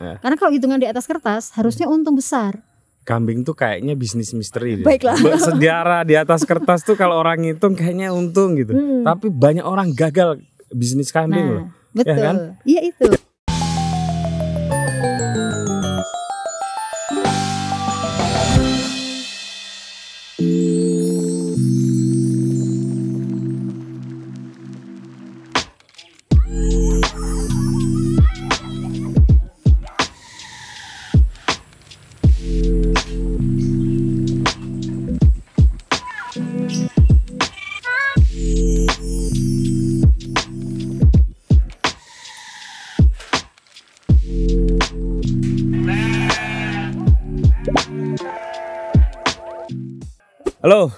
Ya. Karena kalau hitungan di atas kertas hmm. harusnya untung besar. Kambing tuh kayaknya bisnis misteri. Baiklah. Ya. Sejarah di atas kertas tuh kalau orang ngitung kayaknya untung gitu. Hmm. Tapi banyak orang gagal bisnis kambing nah, loh. Ya betul. Ya kan? Iya itu.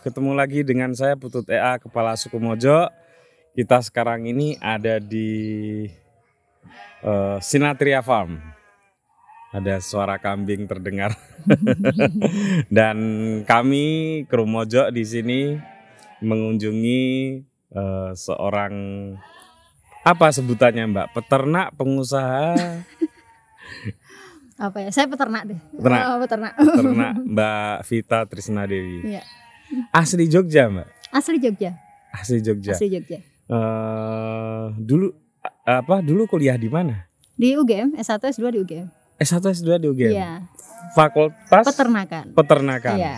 ketemu lagi dengan saya Putut EA Kepala Suku Mojo. Kita sekarang ini ada di uh, Sinatria Farm. Ada suara kambing terdengar. Dan kami kru Mojo di sini mengunjungi uh, seorang apa sebutannya Mbak? Peternak, pengusaha apa ya? Saya peternak deh. Peternak. Oh, peternak. peternak Mbak Vita Trisna Dewi. Iya. Asli Jogja, Mbak. Asli Jogja. Asli Jogja. Asli Jogja. Uh, dulu apa? Dulu kuliah di mana? Di UGM, S1 S2 di UGM. S1 S2 di UGM. Iya. Fakultas Peternakan. Peternakan. Iya.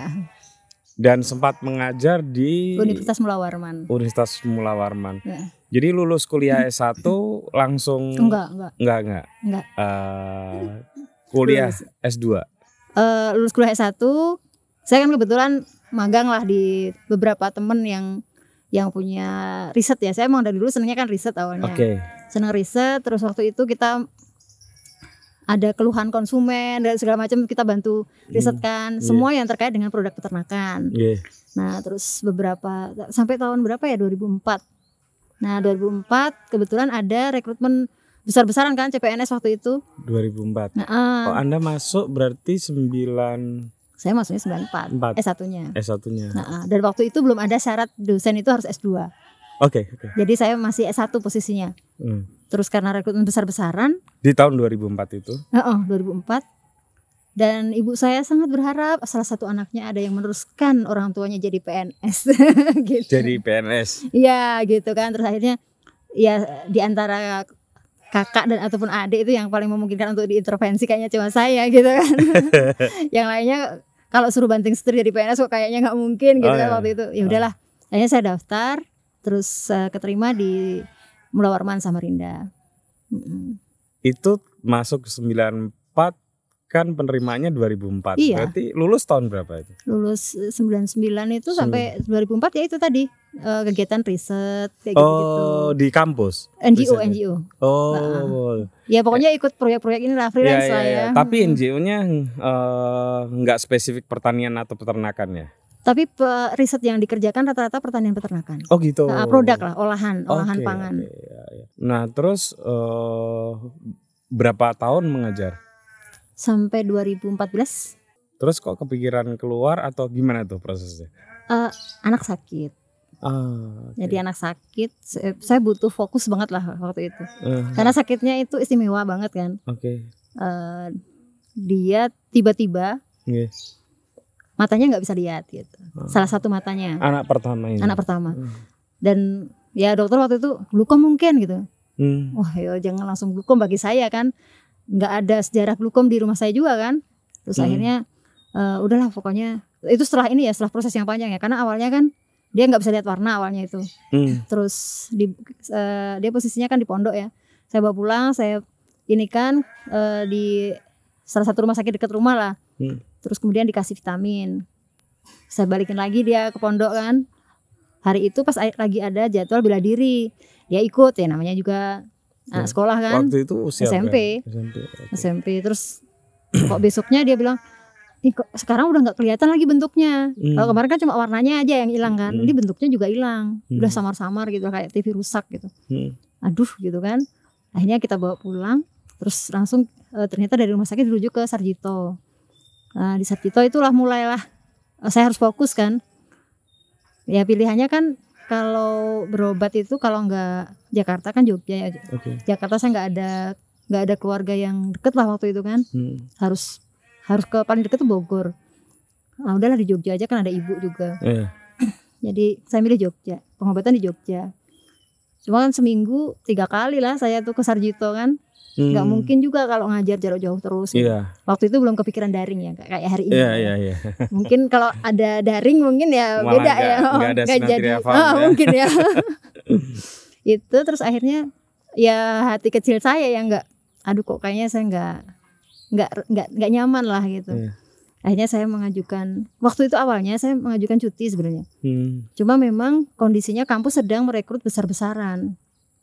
Dan sempat mengajar di Universitas Mula Warman. Universitas Mula Warman. Ya. Jadi lulus kuliah S1 langsung Enggak, enggak. Enggak, enggak. Enggak. Uh, kuliah lulus. S2. Uh, eh, lulus kuliah S1 saya kan kebetulan magang lah di beberapa temen yang yang punya riset ya. Saya emang dari dulu senangnya kan riset awalnya. Okay. Senang riset terus waktu itu kita ada keluhan konsumen dan segala macam kita bantu risetkan hmm. Kan. Iya. semua yeah. yang terkait dengan produk peternakan. Yeah. Nah, terus beberapa sampai tahun berapa ya 2004. Nah, 2004 kebetulan ada rekrutmen besar-besaran kan CPNS waktu itu. 2004. Nah, uh, oh, Anda masuk berarti 9 saya masuknya 94. 4. S1-nya. S1-nya. Nah, dan waktu itu belum ada syarat dosen itu harus S2. Oke, okay, oke. Okay. Jadi saya masih S1 posisinya. Hmm. Terus karena rekrutmen besar-besaran di tahun 2004 itu. Heeh, uh -uh, 2004. Dan ibu saya sangat berharap salah satu anaknya ada yang meneruskan orang tuanya jadi PNS gitu. Jadi PNS. Iya, gitu kan. Terus akhirnya ya di antara kakak dan ataupun adik itu yang paling memungkinkan untuk diintervensi kayaknya cuma saya gitu kan yang lainnya kalau suruh banting setir jadi PNS kok kayaknya nggak mungkin gitu oh, kan iya. waktu itu ya oh. udahlah oh. akhirnya saya daftar terus uh, keterima di Mulawarman Samarinda itu masuk 94 kan penerimaannya 2004. Iya. Berarti lulus tahun berapa itu? Lulus 99 eh, itu sampai 2004 ya itu tadi uh, kegiatan riset kayak gitu, -gitu. Oh, di kampus. NGO riset. Ya? NGO. Oh. Nah. Ya pokoknya ya. ikut proyek-proyek ini lah freelance ya, ya, ya. ya. Tapi NGO-nya eh, nggak uh, spesifik pertanian atau peternakan ya? Tapi riset yang dikerjakan rata-rata pertanian peternakan. Oh gitu. Nah, produk lah, olahan, olahan pangan. Nah, terus uh, berapa tahun mengajar? Sampai 2014. Terus kok kepikiran keluar atau gimana tuh prosesnya? Uh, anak sakit. Ah, oh, okay. Jadi anak sakit, eh, saya butuh fokus banget lah waktu itu. Uh -huh. Karena sakitnya itu istimewa banget kan. Oke. Okay. Uh, eh, dia tiba-tiba yes. matanya nggak bisa lihat gitu. Uh. Salah satu matanya. Anak pertama ini. Anak pertama. Uh. Dan ya dokter waktu itu glukom mungkin gitu. Hmm. Wah, yo ya jangan langsung glukom bagi saya kan. Nggak ada sejarah glukom di rumah saya juga kan. Terus hmm. akhirnya uh, udahlah pokoknya itu setelah ini ya setelah proses yang panjang ya karena awalnya kan dia nggak bisa lihat warna awalnya itu hmm. terus di, uh, dia posisinya kan di pondok ya saya bawa pulang saya ini kan uh, di salah satu rumah sakit dekat rumah lah hmm. terus kemudian dikasih vitamin saya balikin lagi dia ke pondok kan hari itu pas lagi ada jadwal bela diri dia ikut ya namanya juga ya. sekolah kan waktu itu usia SMP kan? SMP, SMP terus kok besoknya dia bilang sekarang udah nggak kelihatan lagi bentuknya. Hmm. Kalau kemarin kan cuma warnanya aja yang hilang kan. Hmm. Ini bentuknya juga hilang. Hmm. Udah samar-samar gitu kayak TV rusak gitu. Hmm. Aduh gitu kan. Akhirnya kita bawa pulang terus langsung e, ternyata dari rumah sakit dirujuk ke Sarjito. Nah, di Sarjito itulah mulailah eh, saya harus fokus kan. Ya pilihannya kan kalau berobat itu kalau nggak Jakarta kan Jogja ya. Okay. Jakarta saya nggak ada nggak ada keluarga yang deket lah waktu itu kan. Hmm. Harus harus ke paling dekat tuh Bogor nah, udahlah di Jogja aja kan ada ibu juga yeah. jadi saya milih Jogja pengobatan di Jogja cuma kan seminggu tiga kali lah saya tuh ke Sarjito kan hmm. Gak mungkin juga kalau ngajar jarak jauh terus. Yeah. Waktu itu belum kepikiran daring ya, kayak hari ini. Yeah, iya. yeah, yeah. Iya. Mungkin kalau ada daring mungkin ya Malah beda gak, ya. Oh, gak ada gak jadi. Oh, ya. mungkin ya. itu terus akhirnya ya hati kecil saya yang nggak aduh kok kayaknya saya nggak nggak nggak nggak nyaman lah gitu yeah. akhirnya saya mengajukan waktu itu awalnya saya mengajukan cuti sebenarnya hmm. cuma memang kondisinya kampus sedang merekrut besar besaran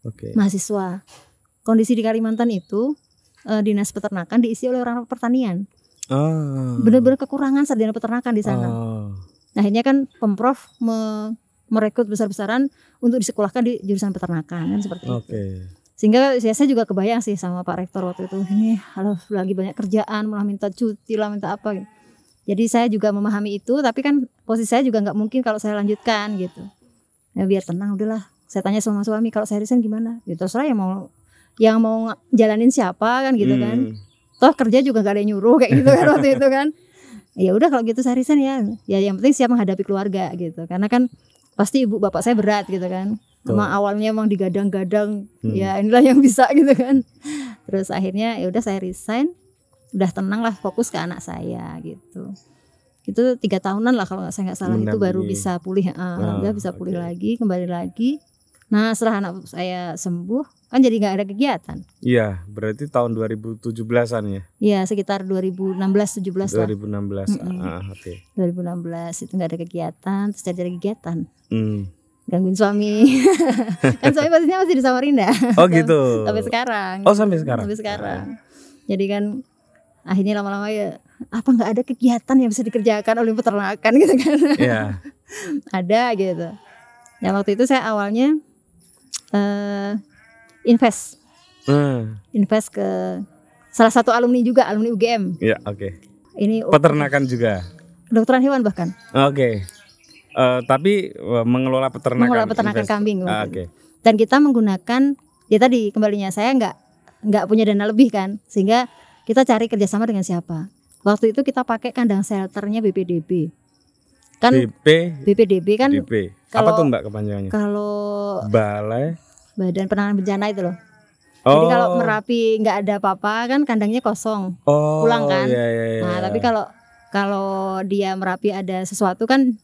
okay. mahasiswa kondisi di Kalimantan itu uh, dinas peternakan diisi oleh orang pertanian oh. Ah. bener benar kekurangan sarjana peternakan di sana oh. nah, akhirnya kan pemprov me merekrut besar-besaran untuk disekolahkan di jurusan peternakan kan seperti okay. itu sehingga ya saya juga kebayang sih sama Pak Rektor waktu itu ini harus lagi banyak kerjaan malah minta cuti lah minta apa gitu. jadi saya juga memahami itu tapi kan posisi saya juga nggak mungkin kalau saya lanjutkan gitu ya biar tenang udahlah saya tanya sama suami kalau saya resign gimana gitu terserah yang mau yang mau jalanin siapa kan gitu kan. hmm. kan toh kerja juga gak ada yang nyuruh kayak gitu kan waktu itu kan ya udah kalau gitu saya resign ya ya yang penting siap menghadapi keluarga gitu karena kan pasti ibu bapak saya berat gitu kan Emang awalnya emang digadang-gadang hmm. ya inilah yang bisa gitu kan. Terus akhirnya ya udah saya resign, udah tenang lah fokus ke anak saya gitu. Itu tiga tahunan lah kalau saya nggak salah Menang itu baru bisa pulih, uh, alhamdulillah bisa pulih okay. lagi, kembali lagi. Nah setelah anak saya sembuh kan jadi nggak ada kegiatan. Iya berarti tahun 2017an ya? Iya sekitar 2016-17 lah. 2016 mm -hmm. ah oke. Okay. 2016 itu nggak ada kegiatan terus jadi ada kegiatan. Hmm gangguin suami kan suami pastinya masih di Samarinda oh gitu sampai sekarang oh sampai sekarang sampai sekarang iya. jadi kan akhirnya lama-lama ya apa nggak ada kegiatan yang bisa dikerjakan oleh peternakan gitu kan Iya. ada gitu ya waktu itu saya awalnya uh, invest hmm. invest ke salah satu alumni juga alumni UGM ya oke okay. ini peternakan juga Dokteran hewan bahkan oke okay Uh, tapi uh, mengelola peternakan. Mengelola peternakan kambing. Ah, Oke. Okay. Dan kita menggunakan ya tadi kembalinya saya nggak nggak punya dana lebih kan, sehingga kita cari kerjasama dengan siapa. Waktu itu kita pakai kandang shelternya BPDB. Kan BP, BPDB kan. BP. Kalau, Apa tuh mbak kepanjangannya? Kalau Balai. Badan Penanganan Bencana itu loh. Oh. Jadi kalau oh. merapi nggak ada apa-apa kan kandangnya kosong, oh, pulang kan. Iya, iya, iya. Nah iya. tapi kalau kalau dia merapi ada sesuatu kan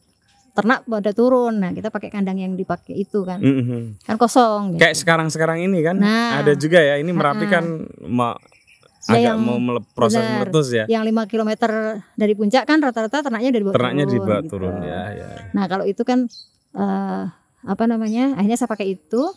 ternak pada turun. Nah, kita pakai kandang yang dipakai itu kan. Mm -hmm. Kan kosong gitu. Kayak sekarang-sekarang ini kan. Nah, ada juga ya ini Merapi nah, kan ya, agak yang, mau mele proses benar, meletus ya. Yang lima kilometer dari puncak kan rata-rata ternaknya dari bawah ternaknya turun. Ternaknya gitu. turun ya, ya. Nah, kalau itu kan uh, apa namanya? Akhirnya saya pakai itu.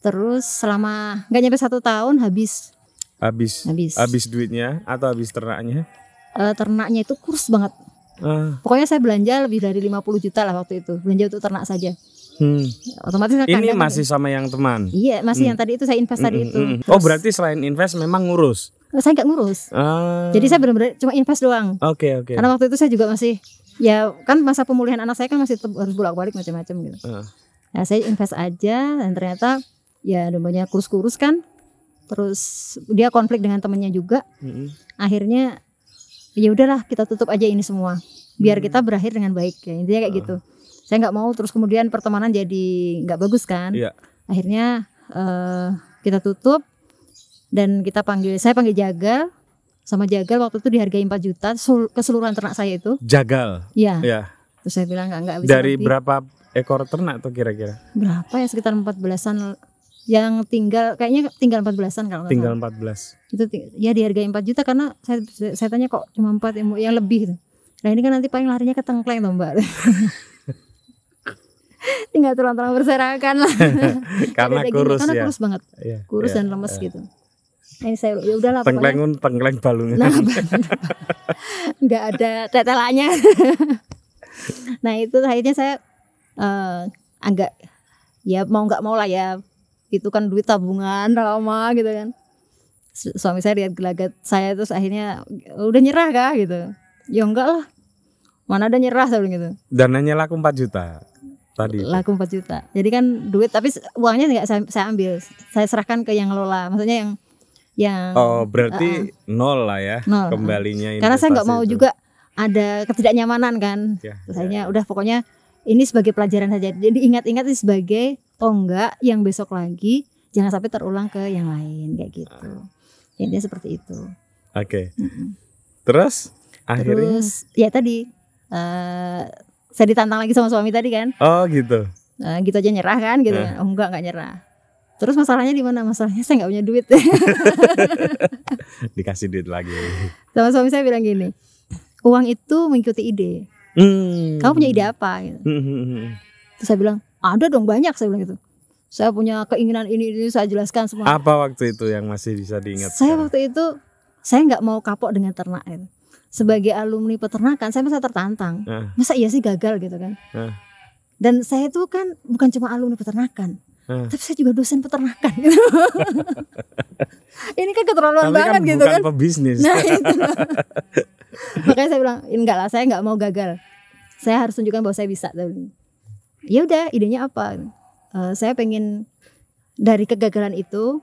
Terus selama nggak nyampe satu tahun habis. Habis. Habis. Habis duitnya atau habis ternaknya? Uh, ternaknya itu kurus banget. Uh. Pokoknya saya belanja lebih dari 50 juta lah waktu itu, belanja untuk ternak saja. Hmm. Otomatis saya Ini masih sama yang teman. Iya, masih hmm. yang tadi itu saya invest hmm, tadi itu. Hmm. hmm, hmm. Oh, Terus, oh, berarti selain invest memang ngurus. Saya nggak ngurus. Uh. Jadi saya benar-benar cuma invest doang. Oke, okay, oke. Okay. Karena waktu itu saya juga masih ya kan masa pemulihan anak saya kan masih harus bolak-balik macam-macam gitu. Uh. Nah, saya invest aja dan ternyata ya namanya kurus-kurus kan. Terus dia konflik dengan temannya juga. -hmm. Akhirnya ya udahlah kita tutup aja ini semua biar hmm. kita berakhir dengan baik ya intinya kayak uh. gitu saya nggak mau terus kemudian pertemanan jadi nggak bagus kan yeah. akhirnya uh, kita tutup dan kita panggil saya panggil jagal sama jagal waktu itu dihargai 4 juta keseluruhan ternak saya itu jagal ya, ya. terus saya bilang nggak nggak bisa dari berapa ekor ternak tuh kira-kira berapa ya sekitar empat belasan yang tinggal kayaknya tinggal empat belasan kalau tinggal empat belas. itu ya dihargai empat juta karena saya, saya tanya kok cuma empat yang, yang lebih itu. nah ini kan nanti paling larinya ke tengkleng tuh mbak tinggal terus terang berserakan lah karena kurus karena ya. kurus banget ya, kurus ya, dan lemes ya. gitu ini saya ya lah. tengkleng tengkleng balungnya. nah, nggak ada tetelannya nah itu akhirnya saya uh, agak ya mau nggak mau lah ya itu kan duit tabungan lama gitu kan suami saya lihat gelagat saya terus akhirnya udah nyerah kah gitu ya enggak lah mana ada nyerah saya gitu dananya laku 4 juta tadi laku 4 juta jadi kan duit tapi uangnya enggak saya, saya ambil saya serahkan ke yang lola maksudnya yang yang oh berarti uh, nol lah ya nol. kembalinya karena saya nggak mau itu. juga ada ketidaknyamanan kan ya, saya ya. udah pokoknya ini sebagai pelajaran saja jadi ingat-ingat ini sebagai oh enggak yang besok lagi jangan sampai terulang ke yang lain kayak gitu intinya seperti itu oke okay. mm terus akhirnya terus ya tadi uh, saya ditantang lagi sama suami tadi kan oh gitu uh, gitu aja nyerah kan gitu uh. oh enggak enggak nyerah Terus masalahnya di mana? Masalahnya saya nggak punya duit. Dikasih duit lagi. Sama suami saya bilang gini, uang itu mengikuti ide. Hmm. Kamu punya ide apa? Gitu. Hmm. Terus saya bilang, ada dong banyak saya bilang gitu. Saya punya keinginan ini ini saya jelaskan semua. Apa waktu itu yang masih bisa diingat? Saya waktu itu saya nggak mau kapok dengan ternak itu. Sebagai alumni peternakan saya merasa tertantang. Uh. Masa iya sih gagal gitu kan? Uh. Dan saya itu kan bukan cuma alumni peternakan, Hmm. tapi saya juga dosen peternakan gitu. ini kan keterlaluan tapi kan banget kan gitu bukan kan pebisnis nah itu makanya saya bilang enggak lah saya nggak mau gagal saya harus tunjukkan bahwa saya bisa ya udah idenya apa uh, saya pengen dari kegagalan itu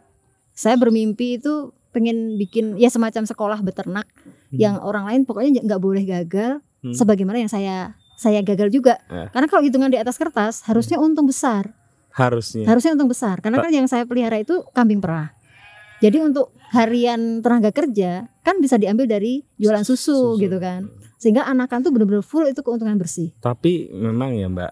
saya bermimpi itu pengen bikin ya semacam sekolah beternak hmm. yang orang lain pokoknya nggak boleh gagal hmm. sebagaimana yang saya saya gagal juga eh. karena kalau hitungan di atas kertas hmm. harusnya untung besar harusnya harusnya untung besar karena kan yang saya pelihara itu kambing perah jadi untuk harian tenaga kerja kan bisa diambil dari jualan susu, susu. gitu kan sehingga anakan tuh benar-benar full itu keuntungan bersih tapi memang ya mbak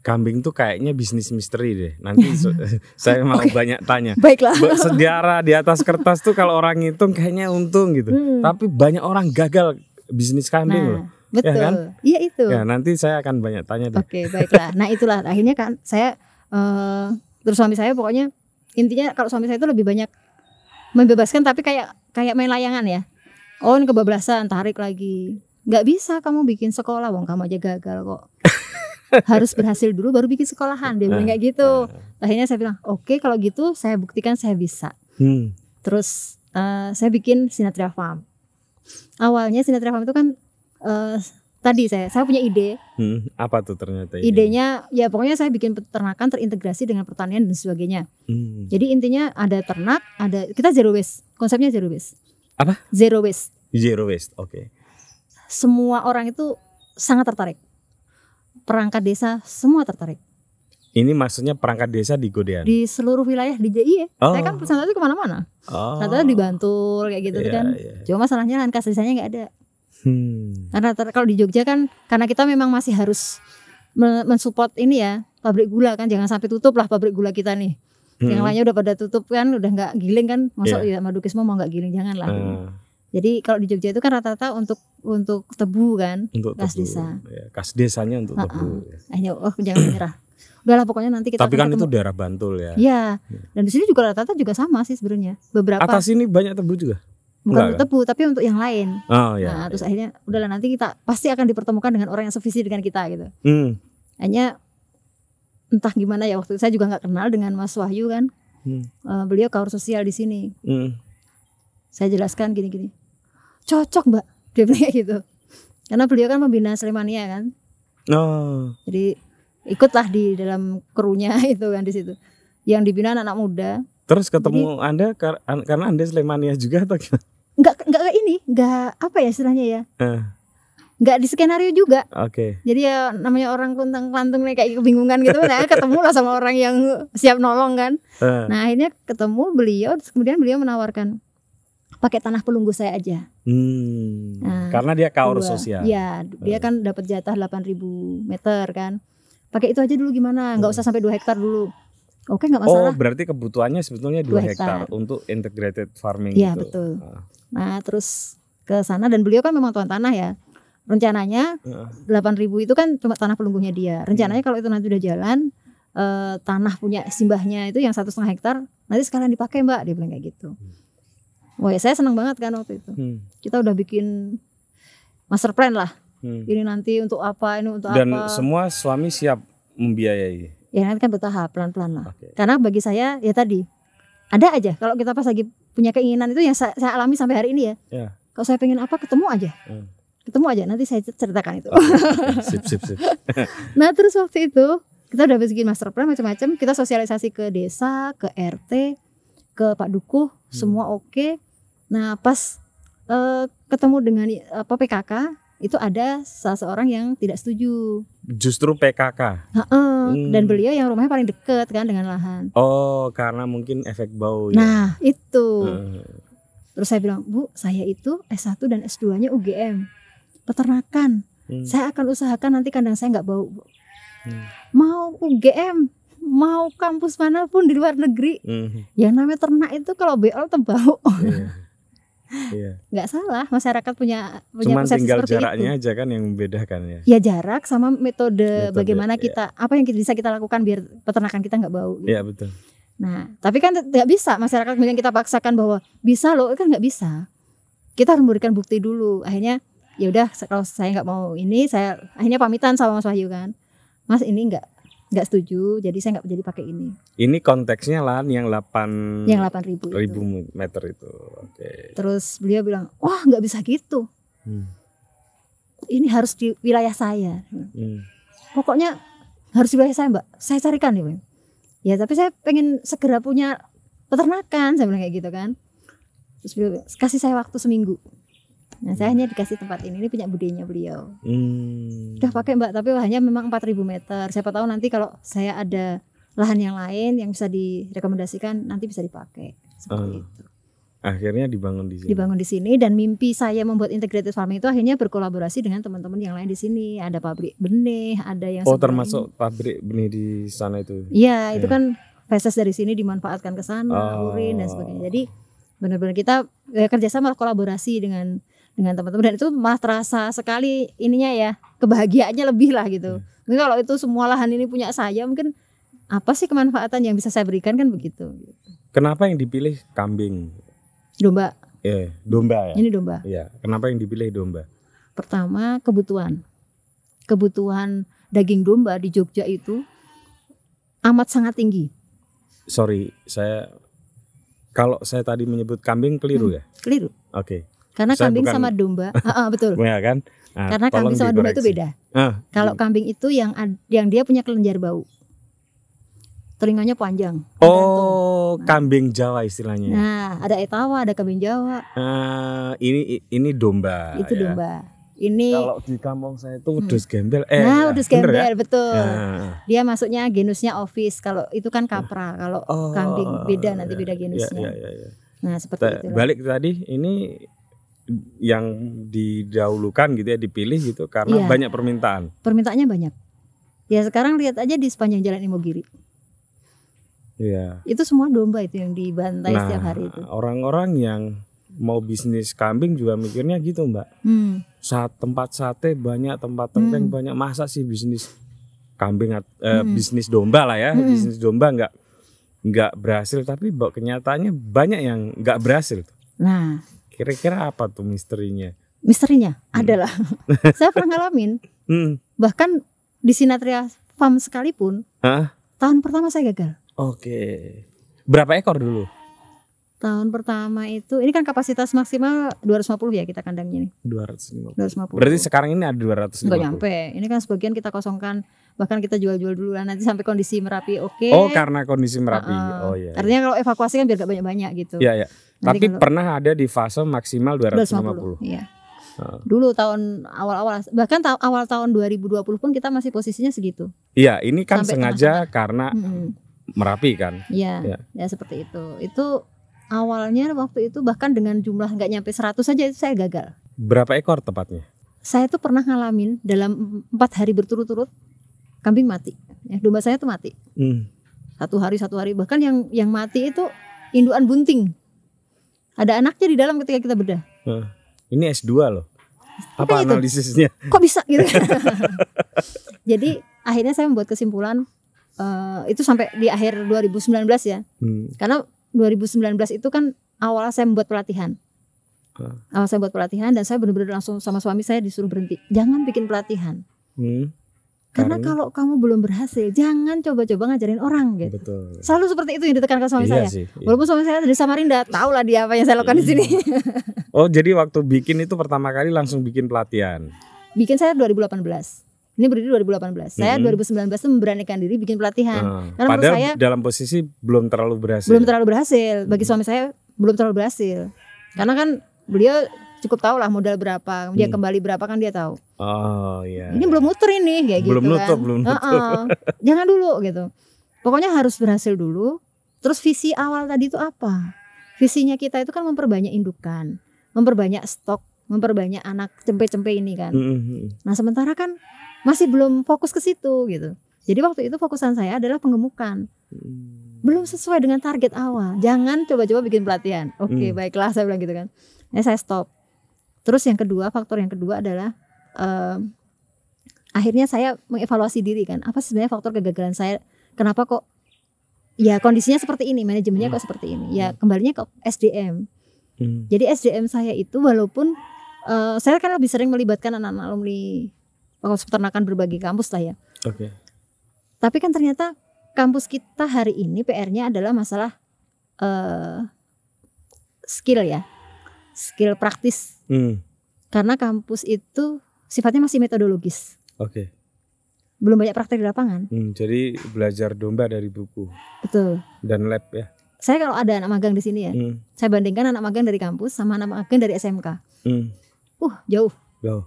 Kambing tuh kayaknya bisnis misteri deh. Nanti saya mau okay. banyak tanya. Baiklah. Sejarah di atas kertas tuh kalau orang ngitung kayaknya untung gitu. Hmm. Tapi banyak orang gagal bisnis kambing nah. loh. Betul. Iya kan? Iya itu. Ya, nanti saya akan banyak tanya deh. Oke, okay, baiklah. Nah, itulah akhirnya kan saya uh, terus suami saya pokoknya intinya kalau suami saya itu lebih banyak membebaskan tapi kayak kayak main layangan ya. Oh, ini kebablasan, tarik lagi. Gak bisa kamu bikin sekolah, wong kamu aja gagal kok harus berhasil dulu baru bikin sekolahan dia bilang kayak gitu nah, nah. akhirnya saya bilang oke okay, kalau gitu saya buktikan saya bisa hmm. terus uh, saya bikin Sinatria Farm awalnya Sinatria Farm itu kan uh, tadi saya saya punya ide hmm, apa tuh ternyata ini? idenya ya pokoknya saya bikin peternakan terintegrasi dengan pertanian dan sebagainya hmm. jadi intinya ada ternak ada kita zero waste konsepnya zero waste apa zero waste zero waste oke okay. semua orang itu sangat tertarik perangkat desa semua tertarik. Ini maksudnya perangkat desa di Godean? Di seluruh wilayah di ya. Oh. Saya kan presentasi kemana-mana. Oh. Rata-rata di Bantul kayak gitu yeah, iya, kan. Yeah. Iya. Cuma masalahnya lankas desanya nggak ada. Hmm. Karena kalau di Jogja kan, karena kita memang masih harus mensupport ini ya pabrik gula kan, jangan sampai tutup lah pabrik gula kita nih. Hmm. Yang lainnya udah pada tutup kan, udah nggak giling kan, masuk yeah. ya madukisme mau nggak giling jangan lah. Uh. Jadi kalau di Jogja itu kan rata-rata untuk untuk tebu kan, untuk kas tebu. desa. Ya, kas desanya untuk uh -uh. tebu. Ya. Ayo, oh jangan menyerah. Udahlah pokoknya nanti kita. Tapi kan itu daerah Bantul ya. Iya. iya. Dan di sini juga rata-rata juga sama sih sebenarnya. Beberapa. Atas sini banyak tebu juga. Bukan Enggak, untuk kan? tebu, kan? tapi untuk yang lain. Oh, iya, nah, iya. terus akhirnya udahlah nanti kita pasti akan dipertemukan dengan orang yang sevisi dengan kita gitu. Hmm. Hanya entah gimana ya waktu itu saya juga nggak kenal dengan Mas Wahyu kan. Hmm. Uh, beliau kaur sosial di sini. Hmm. Saya jelaskan gini-gini cocok mbak dia bilang gitu karena beliau kan membina Slemania kan oh. jadi ikutlah di dalam krunya itu kan di situ yang dibina anak, -anak muda terus ketemu jadi, anda kar karena anda Slemania juga atau gimana nggak nggak ini nggak apa ya istilahnya ya eh. nggak di skenario juga oke okay. jadi ya namanya orang kuntang kelantung nih kayak kebingungan gitu nah ketemu lah sama orang yang siap nolong kan eh. nah akhirnya ketemu beliau kemudian beliau menawarkan pakai tanah pelunggu saya aja. Hmm, nah, karena dia kaur sosial. Iya, dia hmm. kan dapat jatah 8000 meter kan. Pakai itu aja dulu gimana? Gak hmm. usah sampai 2 hektar dulu. Oke, nggak oh, masalah. Oh, berarti kebutuhannya sebetulnya 2, 2 hektar untuk integrated farming Iya, betul. Ah. Nah. terus ke sana dan beliau kan memang tuan tanah ya. Rencananya delapan ribu 8000 itu kan cuma tanah pelunggunya dia. Rencananya hmm. kalau itu nanti udah jalan eh, tanah punya simbahnya itu yang satu setengah hektar nanti sekalian dipakai mbak dia bilang kayak gitu. Wah, oh ya, saya senang banget kan waktu itu. Hmm. Kita udah bikin master plan lah. Hmm. Ini nanti untuk apa, ini untuk Dan apa. Dan semua suami siap membiayai. Ya nanti kan bertahap pelan-pelan lah. Okay. Karena bagi saya ya tadi ada aja kalau kita pas lagi punya keinginan itu yang saya, saya alami sampai hari ini ya. Yeah. Kalau saya pengen apa ketemu aja. Hmm. Ketemu aja nanti saya ceritakan itu. Okay. sip sip sip. nah, terus waktu itu kita udah bikin master plan macam-macam, kita sosialisasi ke desa, ke RT, ke Pak Dukuh, hmm. semua oke. Okay Nah, pas uh, ketemu dengan apa PKK itu ada salah seorang yang tidak setuju. Justru PKK. Ha -ha. Hmm. Dan beliau yang rumahnya paling deket kan dengan lahan. Oh, karena mungkin efek bau. Ya? Nah, itu. Hmm. Terus saya bilang, Bu, saya itu S1 dan S2-nya UGM, peternakan. Hmm. Saya akan usahakan nanti kandang saya nggak bau. Hmm. Mau UGM, mau kampus manapun di luar negeri, hmm. yang namanya ternak itu kalau BL terbau. Yeah. Iya. salah, masyarakat punya punya Cuman tinggal jaraknya itu. aja kan yang membedakan ya. Ya jarak sama metode, metode bagaimana ya. kita apa yang kita bisa kita lakukan biar peternakan kita nggak bau. Gitu. Iya betul. Nah, tapi kan nggak bisa masyarakat kemudian kita paksakan bahwa bisa loh, kan nggak bisa. Kita harus memberikan bukti dulu. Akhirnya ya udah kalau saya nggak mau ini, saya akhirnya pamitan sama Mas Wahyu kan. Mas ini nggak nggak setuju jadi saya nggak jadi pakai ini ini konteksnya lan yang delapan. yang delapan ribu, ribu itu. meter itu oke okay. terus beliau bilang wah nggak bisa gitu hmm. ini harus di wilayah saya hmm. pokoknya harus di wilayah saya mbak saya carikan nih. ya tapi saya pengen segera punya peternakan saya bilang kayak gitu kan terus beliau kasih saya waktu seminggu Nah, saya hmm. hanya dikasih tempat ini, ini punya budenya beliau. Hmm. Udah pakai Mbak, tapi lahannya memang 4000 meter. Siapa tahu nanti kalau saya ada lahan yang lain yang bisa direkomendasikan nanti bisa dipakai seperti uh. itu. Akhirnya dibangun di sini. Dibangun di sini dan mimpi saya membuat integrated farming itu akhirnya berkolaborasi dengan teman-teman yang lain di sini. Ada pabrik benih, ada yang Oh, termasuk ini. pabrik benih di sana itu. Iya, ya. itu kan feses dari sini dimanfaatkan ke sana, oh. urin dan sebagainya. Jadi benar-benar kita ya, kerjasama kolaborasi dengan dengan teman-teman dan itu malah terasa sekali ininya ya kebahagiaannya lebih lah gitu. Hmm. Mungkin kalau itu semua lahan ini punya saya mungkin apa sih kemanfaatan yang bisa saya berikan kan begitu. Kenapa yang dipilih kambing? Domba. Eh, domba ya. Ini domba. Ya, Kenapa yang dipilih domba? Pertama kebutuhan. Kebutuhan daging domba di Jogja itu amat sangat tinggi. Sorry, saya kalau saya tadi menyebut kambing keliru hmm, ya? Keliru. Oke. Okay. Karena Saya kambing sama domba, uh, uh, betul. Ya kan? Nah, Karena kambing sama domba itu beda. Uh, Kalau kambing itu yang yang dia punya kelenjar bau. Telinganya panjang. Oh, nah. kambing Jawa istilahnya. Ya? Nah, ada etawa, ada kambing Jawa. Uh, ini ini domba. Itu ya. domba ini kalau di kampung saya itu hmm. udus gembel eh nah iya, ya, udus gembel ya? betul ya. dia masuknya genusnya ovis kalau itu kan kapra kalau oh, kambing beda ya, nanti beda iya, iya, genusnya ya, ya, ya, ya. nah seperti itu balik tadi ini yang didahulukan gitu ya dipilih gitu karena ya, banyak permintaan. Permintaannya banyak. Ya sekarang lihat aja di sepanjang jalan Imogiri. Iya. Itu semua domba itu yang dibantai nah, setiap hari itu. Orang-orang yang mau bisnis kambing juga mikirnya gitu mbak. Hmm. Saat tempat sate banyak, tempat tempeng hmm. banyak. Masa sih bisnis kambing, eh, hmm. bisnis domba lah ya, hmm. bisnis domba nggak nggak berhasil. Tapi kenyataannya banyak yang nggak berhasil. Nah Kira-kira apa tuh misterinya? Misterinya hmm. adalah saya pernah ngalamin. Hmm. Bahkan di Sinatria Farm sekalipun, Hah? tahun pertama saya gagal. Oke. Okay. Berapa ekor dulu? Tahun pertama itu, ini kan kapasitas maksimal 250 ya kita kandangnya ini. 250. 250. Berarti sekarang ini ada 250. Enggak nyampe. Ini kan sebagian kita kosongkan bahkan kita jual-jual dulu lah nanti sampai kondisi merapi oke okay. oh karena kondisi merapi uh, oh iya, iya. artinya kalau evakuasi kan biar gak banyak-banyak gitu iya, iya. tapi kalau, pernah ada di fase maksimal 250, ratus iya uh. dulu tahun awal-awal bahkan ta awal tahun 2020 pun kita masih posisinya segitu iya ini kan sampai sengaja tengah. karena hmm. merapi kan iya ya. ya seperti itu itu awalnya waktu itu bahkan dengan jumlah nggak nyampe 100 saja itu saya gagal berapa ekor tepatnya saya tuh pernah ngalamin dalam empat hari berturut-turut kambing mati. Ya, domba saya tuh mati. Hmm. Satu hari satu hari bahkan yang yang mati itu induan bunting. Ada anaknya di dalam ketika kita bedah. Hmm. Ini S2 loh. Apa analisisnya? Itu, kok bisa gitu? Jadi akhirnya saya membuat kesimpulan uh, itu sampai di akhir 2019 ya. Hmm. Karena 2019 itu kan awal saya membuat pelatihan. Awal saya buat pelatihan dan saya benar-benar langsung sama suami saya disuruh berhenti. Jangan bikin pelatihan. Hmm. Karena, Kari. kalau kamu belum berhasil, jangan coba-coba ngajarin orang gitu. Betul. Selalu seperti itu yang ditekankan suami iya saya. Sih, iya. Walaupun suami saya dari Samarinda, lah dia apa yang saya lakukan iya. di sini. oh, jadi waktu bikin itu pertama kali langsung bikin pelatihan. Bikin saya 2018. Ini berdiri 2018. Saya mm -hmm. 2019 itu memberanikan diri bikin pelatihan. Hmm. Karena Padahal saya dalam posisi belum terlalu berhasil. Belum terlalu berhasil. Bagi suami saya belum terlalu berhasil. Karena kan beliau cukup tahu lah modal berapa dia hmm. kembali berapa kan dia tahu oh iya yeah. ini iya. belum muter ini kayak belum gitu nutup, kan belum nutup belum uh -uh. jangan dulu gitu pokoknya harus berhasil dulu terus visi awal tadi itu apa visinya kita itu kan memperbanyak indukan memperbanyak stok memperbanyak anak cempe-cempe ini kan mm -hmm. nah sementara kan masih belum fokus ke situ gitu jadi waktu itu fokusan saya adalah penggemukan. Hmm. Belum sesuai dengan target awal. Jangan coba-coba bikin pelatihan. Oke, okay, hmm. baiklah saya bilang gitu kan. Ini eh, saya stop. Terus yang kedua, faktor yang kedua adalah uh, akhirnya saya mengevaluasi diri kan, apa sebenarnya faktor kegagalan saya? Kenapa kok ya kondisinya seperti ini, manajemennya hmm. kok seperti ini? Ya hmm. kembalinya ke SDM. Hmm. Jadi SDM saya itu walaupun uh, saya kan lebih sering melibatkan anak-anak alumni fakultas peternakan berbagai kampus lah ya. Oke. Okay. Tapi kan ternyata kampus kita hari ini PR-nya adalah masalah uh, skill ya, skill praktis Hmm. Karena kampus itu sifatnya masih metodologis. Oke. Okay. Belum banyak praktek di lapangan. Hmm, jadi belajar domba dari buku. Betul. Dan lab ya. Saya kalau ada anak magang di sini ya, hmm. saya bandingkan anak magang dari kampus sama anak magang dari SMK. Hmm. Uh, jauh. Jauh.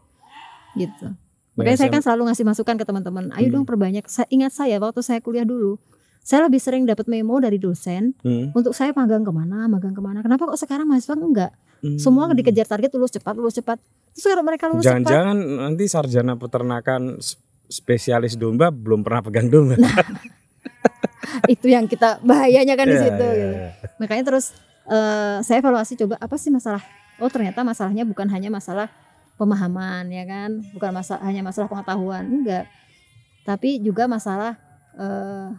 Gitu. Makanya saya kan selalu ngasih masukan ke teman-teman. Ayo hmm. dong perbanyak. Saya, ingat saya waktu saya kuliah dulu, saya lebih sering dapat memo dari dosen hmm. untuk saya magang kemana, magang kemana. Kenapa kok sekarang mahasiswa enggak? Semua hmm. dikejar target lulus cepat, lulus cepat. Terus kalau mereka lulus Jangan cepat, jangan nanti sarjana peternakan spesialis domba belum pernah pegang domba. Nah, itu yang kita bahayanya kan yeah, di iya, situ. Yeah, yeah. Makanya terus uh, saya evaluasi coba apa sih masalah? Oh ternyata masalahnya bukan hanya masalah pemahaman ya kan, bukan masalah hanya masalah pengetahuan enggak, tapi juga masalah uh,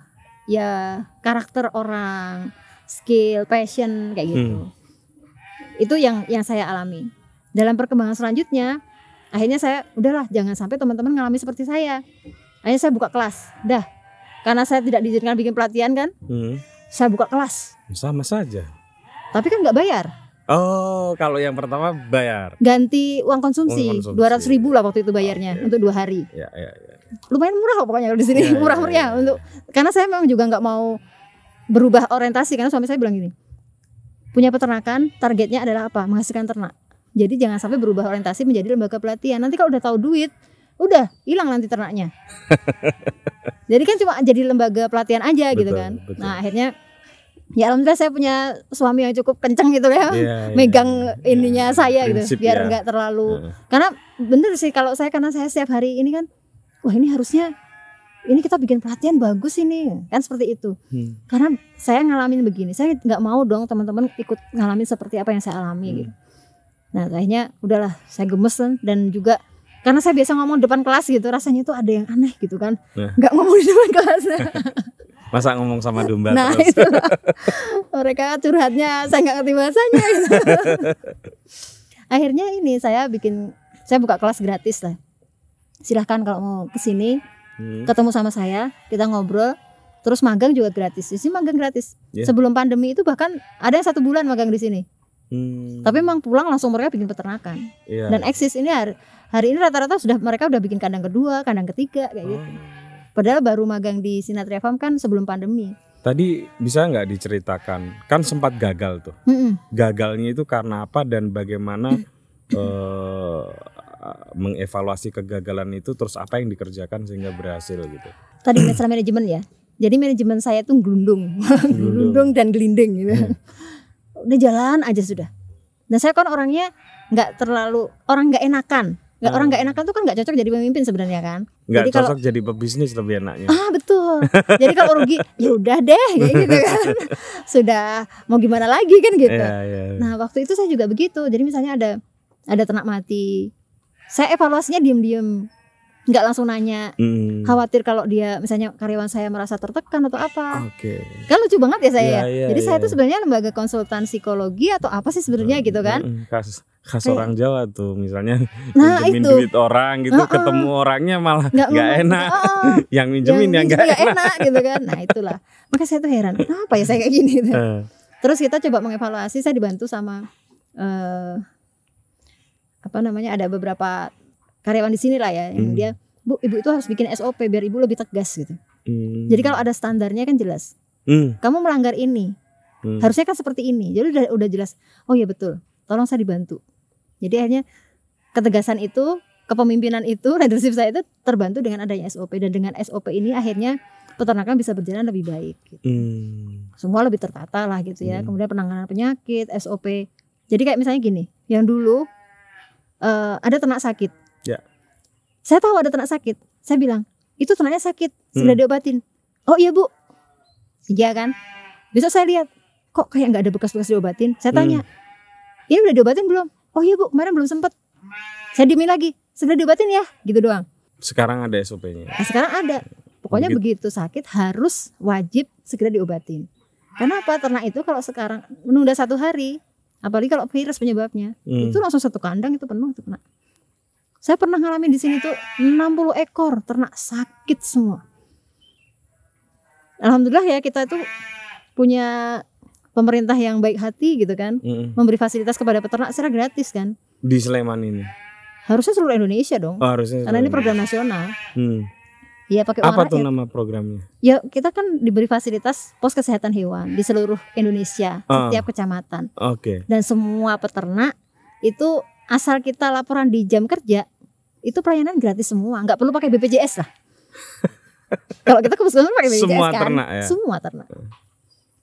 ya karakter orang, skill, passion kayak gitu. Hmm. Itu yang yang saya alami. Dalam perkembangan selanjutnya, akhirnya saya udahlah jangan sampai teman-teman ngalami seperti saya. Akhirnya saya buka kelas. Dah. Karena saya tidak diizinkan bikin pelatihan kan? Hmm. Saya buka kelas. Sama saja. Tapi kan nggak bayar. Oh, kalau yang pertama bayar. Ganti uang konsumsi, dua ratus ribu lah waktu itu bayarnya okay. Ah, iya. untuk dua hari. Ya, ya, ya. Lumayan murah kok pokoknya di sini ya, murah ya, ya, ya. untuk karena saya memang juga nggak mau berubah orientasi karena suami saya bilang gini, punya peternakan, targetnya adalah apa? Menghasilkan ternak. Jadi jangan sampai berubah orientasi menjadi lembaga pelatihan. Nanti kalau udah tahu duit, udah hilang nanti ternaknya. jadi kan cuma jadi lembaga pelatihan aja gitu betul, gitu kan. Nah, betul. Nah, akhirnya ya alhamdulillah saya punya suami yang cukup kencang gitu ya. Yeah, iya, Megang yeah, ininya yeah. saya gitu biar yeah. nggak terlalu yeah. karena bener sih kalau saya karena saya setiap hari ini kan wah ini harusnya ini kita bikin perhatian bagus ini kan seperti itu hmm. karena saya ngalamin begini saya nggak mau dong teman-teman ikut ngalamin seperti apa yang saya alami hmm. gitu nah akhirnya udahlah saya gemes dan juga karena saya biasa ngomong depan kelas gitu rasanya itu ada yang aneh gitu kan nah. nggak nah. ngomong di depan kelas masa ngomong sama domba nah, terus itu, mereka curhatnya saya nggak ngerti bahasanya akhirnya ini saya bikin saya buka kelas gratis lah silahkan kalau mau kesini hmm. ketemu sama saya, kita ngobrol. Terus magang juga gratis. Di sini magang gratis. Yeah. Sebelum pandemi itu bahkan ada yang satu bulan magang di sini. Hmm. Tapi memang pulang langsung mereka bikin peternakan. Yeah. Dan eksis ini hari, hari ini rata-rata sudah mereka udah bikin kandang kedua, kandang ketiga kayak hmm. gitu. Oh. Padahal baru magang di Sinatria Farm kan sebelum pandemi. Tadi bisa nggak diceritakan? Kan sempat gagal tuh. Hmm. Gagalnya itu karena apa dan bagaimana? uh, Eh, mengevaluasi kegagalan itu terus apa yang dikerjakan sehingga berhasil gitu. Tadi masalah manajemen ya. Jadi manajemen saya tuh gelundung, gelundung dan gelinding gitu. Hmm. Udah jalan aja sudah. Dan nah, saya kan orangnya nggak terlalu orang nggak enakan. Gak, Orang nggak hmm. enakan tuh kan nggak cocok jadi pemimpin sebenarnya kan. Jadi cocok kalau, jadi pebisnis lebih enaknya. Ah betul. jadi kalau rugi ya udah deh gitu kan. Sudah mau gimana lagi kan gitu. Yeah, yeah. Iya. Nah waktu itu saya juga begitu. Jadi misalnya ada ada ternak mati saya evaluasinya diem-diem nggak langsung nanya hmm. khawatir kalau dia misalnya karyawan saya merasa tertekan atau apa okay. kan lucu banget ya saya yeah, yeah, iya, jadi yeah. saya itu iya. sebenarnya lembaga konsultan psikologi atau apa sih sebenarnya hmm, gitu kan hmm, khas khas orang orang Jawa tuh misalnya nah, minjemin itu. duit orang gitu uh -uh. ketemu orangnya malah nggak gitu. enak uh -uh. yang minjemin yang nggak enak. enak gitu kan nah itulah maka saya tuh heran kenapa ya saya kayak gini tuh. Eh. Terus kita coba mengevaluasi saya dibantu sama uh, apa namanya ada beberapa karyawan di sini lah ya yang hmm. dia bu ibu itu harus bikin SOP biar ibu lebih tegas gitu hmm. jadi kalau ada standarnya kan jelas hmm. kamu melanggar ini hmm. harusnya kan seperti ini jadi udah udah jelas oh ya betul tolong saya dibantu jadi akhirnya ketegasan itu kepemimpinan itu leadership saya itu terbantu dengan adanya SOP dan dengan SOP ini akhirnya peternakan bisa berjalan lebih baik gitu. hmm. semua lebih tertata lah gitu ya hmm. kemudian penanganan penyakit SOP jadi kayak misalnya gini yang dulu uh, ada ternak sakit. Ya. Saya tahu ada ternak sakit. Saya bilang, itu ternaknya sakit, sudah hmm. diobatin. Oh iya bu, iya kan. Besok saya lihat, kok kayak nggak ada bekas-bekas diobatin. Saya hmm. tanya, hmm. Ya, ini udah diobatin belum? Oh iya bu, kemarin belum sempet. Saya diemin lagi, sudah diobatin ya, gitu doang. Sekarang ada SOP-nya. Nah, sekarang ada. Pokoknya begitu. begitu sakit harus wajib segera diobatin. Karena apa? Ternak itu kalau sekarang menunda satu hari, Apalagi kalau virus penyebabnya. Hmm. Itu langsung satu kandang itu penuh itu kena. Saya pernah ngalamin di sini tuh 60 ekor ternak sakit semua. Alhamdulillah ya kita itu punya pemerintah yang baik hati gitu kan, hmm. memberi fasilitas kepada peternak secara gratis kan. Di Sleman ini. Harusnya seluruh Indonesia dong. Oh, harusnya. Karena ini program nasional. Hmm. Iya pakai Apa tuh ya. nama programnya? Ya kita kan diberi fasilitas pos kesehatan hewan di seluruh Indonesia, uh, ah. setiap kecamatan. Oke. Okay. Dan semua peternak itu asal kita laporan di jam kerja itu pelayanan gratis semua, nggak perlu pakai BPJS lah. Kalau kita kebetulan pakai BPJS semua kan. Ternak, ya? Semua ternak.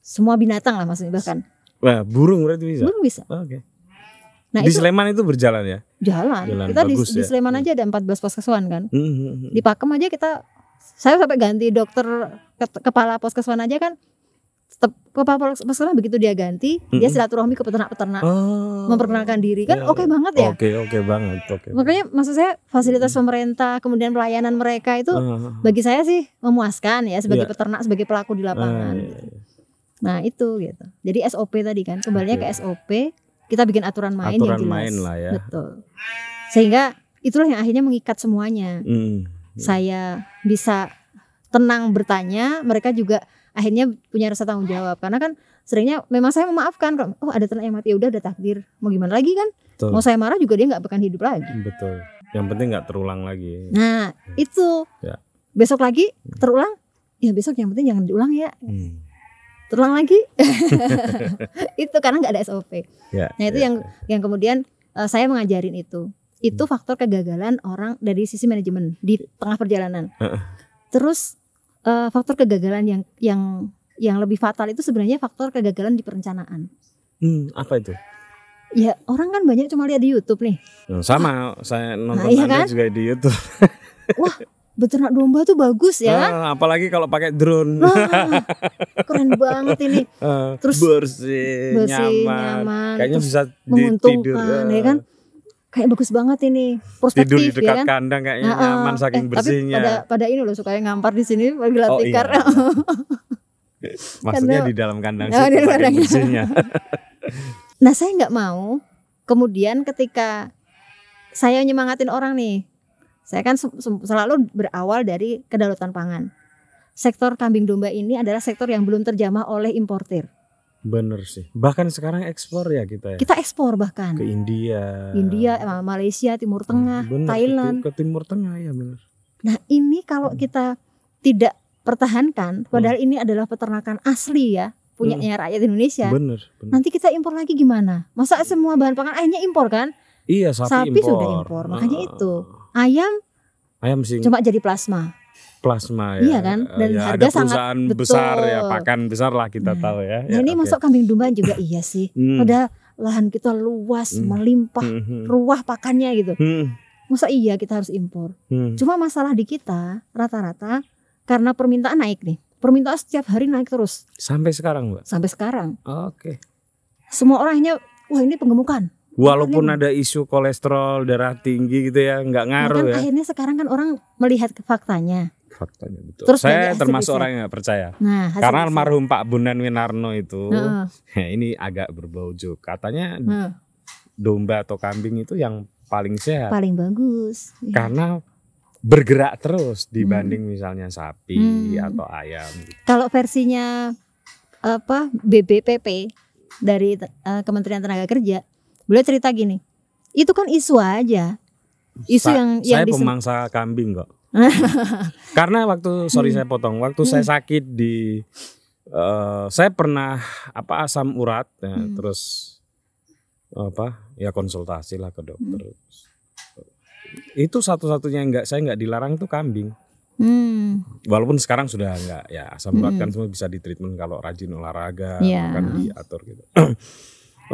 Semua binatang lah maksudnya bahkan. Wah, burung berarti bisa. Burung bisa. Oh, Oke. Okay. Nah, di itu, Sleman itu berjalan ya? Jalan. jalan. Kita di, ya. di Sleman hmm. aja ada 14 poskesuan kan. Mm-hmm. Hmm, hmm, di Pakem aja kita saya sampai ganti dokter ke, kepala poskesuan aja kan. Tetap kepala poskesuan begitu dia ganti, mm-hmm. dia silaturahmi ke peternak-peternak. Oh. Memperkenalkan diri kan ya, oke okay ya. banget ya? Oke, okay, oke okay banget. Oke. Okay. Makanya maksud saya fasilitas pemerintah kemudian pelayanan mereka itu uh. bagi saya sih memuaskan ya sebagai yeah. peternak, sebagai pelaku di lapangan. Uh, ah, yeah, ya, ya. Nah, itu gitu. Jadi SOP tadi kan, kembalinya okay. ke SOP kita bikin aturan main aturan yang jelas. main lah ya. Betul. Sehingga itulah yang akhirnya mengikat semuanya. Hmm. Saya bisa tenang bertanya, mereka juga akhirnya punya rasa tanggung jawab karena kan seringnya memang saya memaafkan oh ada ternak yang mati ya udah ada takdir mau gimana lagi kan betul. mau saya marah juga dia nggak akan hidup lagi betul yang penting nggak terulang lagi nah itu ya. besok lagi hmm. terulang ya besok yang penting jangan diulang ya hmm terulang lagi. itu karena nggak ada SOP. Yeah, nah, itu yeah. yang ya. yang kemudian uh, saya mengajarin itu. Itu hmm. faktor kegagalan orang dari sisi manajemen di tengah perjalanan. Terus uh, faktor kegagalan yang yang yang lebih fatal itu sebenarnya faktor kegagalan di perencanaan. Hmm, apa itu? Ya orang kan banyak cuma lihat di YouTube nih. Hmm, sama, ah. saya nah, nonton nah, iya kan? juga di YouTube. Wah, beternak domba tuh bagus ya. Uh, apalagi kalau pakai drone. Wah, keren banget ini. Ah, terus bersih, bersih nyaman. nyaman. Kayaknya terus bisa menguntungkan, tidur. ya kan? Ah. Kayak bagus banget ini perspektif Tidur di ya dekat ya kan? kandang kayaknya uh, nyaman saking eh, bersihnya. Tapi pada pada ini loh suka yang ngampar di sini bagi oh, tikar. Iya. Maksudnya di dalam kandang nah, sih saking bersihnya. nah, saya nggak mau kemudian ketika saya nyemangatin orang nih saya kan selalu berawal dari kedaulatan pangan. Sektor kambing domba ini adalah sektor yang belum terjamah oleh importir. Bener sih. Bahkan sekarang ekspor ya kita ya. Kita ekspor bahkan. Ke India. India, Malaysia, Timur Tengah, hmm, bener, Thailand. Ke, Timur Tengah ya bener. Nah ini kalau hmm. kita tidak pertahankan, hmm. padahal hmm. ini adalah peternakan asli ya punya hmm. rakyat Indonesia. Bener, bener. Nanti kita impor lagi gimana? Masa semua bahan pangan akhirnya impor kan? Iya, sapi, sapi impor. sudah impor, makanya itu ayam ayam sih cuma jadi plasma plasma ya. Iya kan? Dan ya, harga ada sangat besar betul. ya, pakan besar lah kita nah, tahu ya. Nah, ya, ini okay. masuk kambing domba juga iya sih. Hmm. Pada lahan kita luas, hmm. melimpah, hmm, hmm. ruah pakannya gitu. Hmm. Masa iya kita harus impor? Hmm. Cuma masalah di kita rata-rata karena permintaan naik nih. Permintaan setiap hari naik terus. Sampai sekarang, Mbak. Sampai sekarang. Oke. Okay. Semua orangnya, wah ini penggemukan walaupun ada isu kolesterol darah tinggi gitu ya nggak ngaruh kan ya akhirnya sekarang kan orang melihat ke faktanya faktanya betul Terus saya termasuk orang yang nggak percaya nah, karena almarhum Pak Bunda Winarno itu ya ini agak berbau juk katanya domba atau kambing itu yang paling sehat paling bagus iya. karena bergerak terus dibanding hmm. misalnya sapi hmm. atau ayam gitu. kalau versinya apa BBPP dari eh, Kementerian Tenaga Kerja Beliau cerita gini, itu kan isu aja, isu Sa yang yang saya pemangsa kambing kok. Karena waktu sorry hmm. saya potong, waktu saya hmm. sakit di uh, saya pernah apa asam urat, ya, hmm. terus apa ya konsultasi lah ke dokter. Hmm. Itu satu-satunya yang nggak saya nggak dilarang itu kambing. Hmm. Walaupun sekarang sudah enggak ya asam urat kan hmm. kan semua bisa ditreatment kalau rajin olahraga, yeah. kan diatur gitu.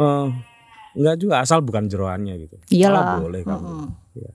uh, Enggak juga asal bukan jeroannya gitu. Iyalah. Oh, boleh kamu. Hmm. Gitu. Ya.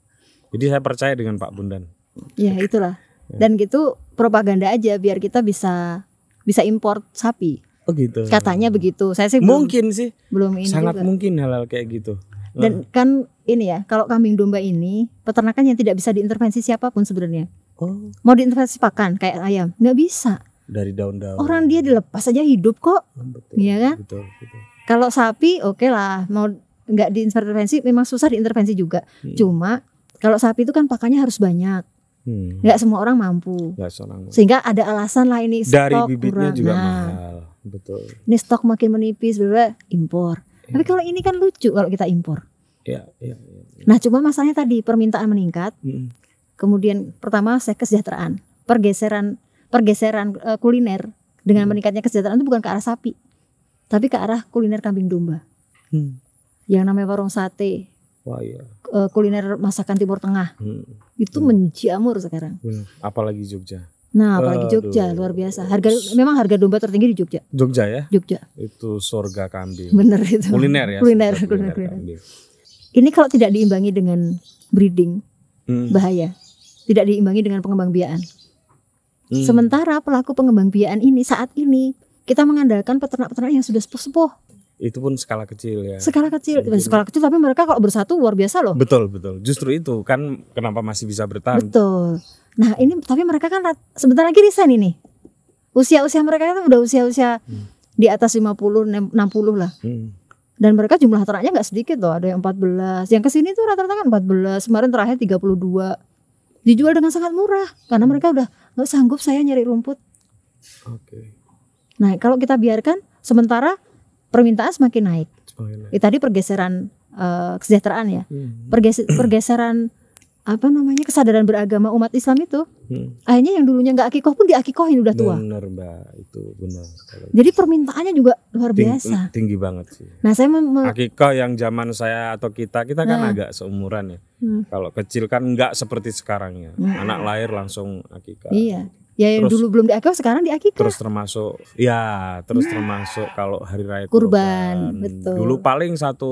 Jadi saya percaya dengan Pak Bundan. Ya itulah. ya. Dan gitu propaganda aja biar kita bisa bisa import sapi. Oh gitu. Katanya begitu. Saya sih mungkin belum, sih. Belum ini sangat juga. mungkin halal kayak gitu. Dan hmm. kan ini ya, kalau kambing domba ini peternakan yang tidak bisa diintervensi siapapun sebenarnya. Oh. Mau diintervensi pakan kayak ayam, nggak bisa. Dari daun-daun. Orang dia dilepas aja hidup kok. Oh, betul. Iya kan? Betul, betul. Kalau sapi oke okay lah, mau nggak diintervensi memang susah diintervensi juga. Hmm. Cuma kalau sapi itu kan pakannya harus banyak. Hmm. semua orang mampu. Gak orang Sehingga ada alasan lah ini stok bibitnya kurang. juga nah, mahal. Betul. Ini stok makin menipis, berapa impor. Ya. Tapi kalau ini kan lucu kalau kita impor. Iya, ya, ya. Nah, cuma masalahnya tadi permintaan meningkat. Hmm. Kemudian pertama saya kesejahteraan, pergeseran pergeseran uh, kuliner dengan hmm. meningkatnya kesejahteraan itu bukan ke arah sapi tapi ke arah kuliner kambing domba. Hmm. Yang namanya warung sate. Wah, iya. kuliner masakan Timur Tengah. Hmm. Itu hmm. menjamur sekarang. Hmm. Apalagi Jogja. Nah, apalagi Jogja Aduh. luar biasa. Harga memang harga domba tertinggi di Jogja. Jogja ya? Jogja. Itu surga kambing. Bener itu. Kuliner ya. Kuliner, kuliner, kuliner. kuliner. Ini kalau tidak diimbangi dengan breeding hmm. bahaya. Tidak diimbangi dengan pengembangbiakan. Hmm. Sementara pelaku pengembangbiakan ini saat ini kita mengandalkan peternak-peternak yang sudah sepuh-sepuh itu pun skala kecil ya. Skala kecil, Mungkin. skala kecil tapi mereka kalau bersatu luar biasa loh. Betul, betul. Justru itu kan kenapa masih bisa bertahan. Betul. Nah, ini tapi mereka kan sebentar lagi resign ini. Usia-usia mereka itu udah usia-usia hmm. di atas 50 60 lah. Hmm. Dan mereka jumlah ternaknya nggak sedikit loh, ada yang 14. Yang kesini tuh rata-rata kan 14, kemarin terakhir 32. Dijual dengan sangat murah karena mereka udah nggak sanggup saya nyari rumput. Oke. Okay. Nah, kalau kita biarkan sementara permintaan semakin naik. Oh, Ya, tadi pergeseran uh, kesejahteraan ya. Hmm. Perges pergeseran apa namanya kesadaran beragama umat Islam itu hmm. akhirnya yang dulunya nggak akikoh pun diakikohin udah tua benar mbak itu benar jadi gitu. permintaannya juga luar Ting biasa tinggi banget sih nah saya akikoh yang zaman saya atau kita kita kan nah. agak seumuran ya hmm. kalau kecil kan nggak seperti sekarangnya Hmm. Nah. anak lahir langsung akikah iya Ya yang terus, dulu belum diakikah sekarang diakikah. Terus termasuk ya, terus nah. termasuk kalau hari raya kurban. kurban. Betul. Dulu paling satu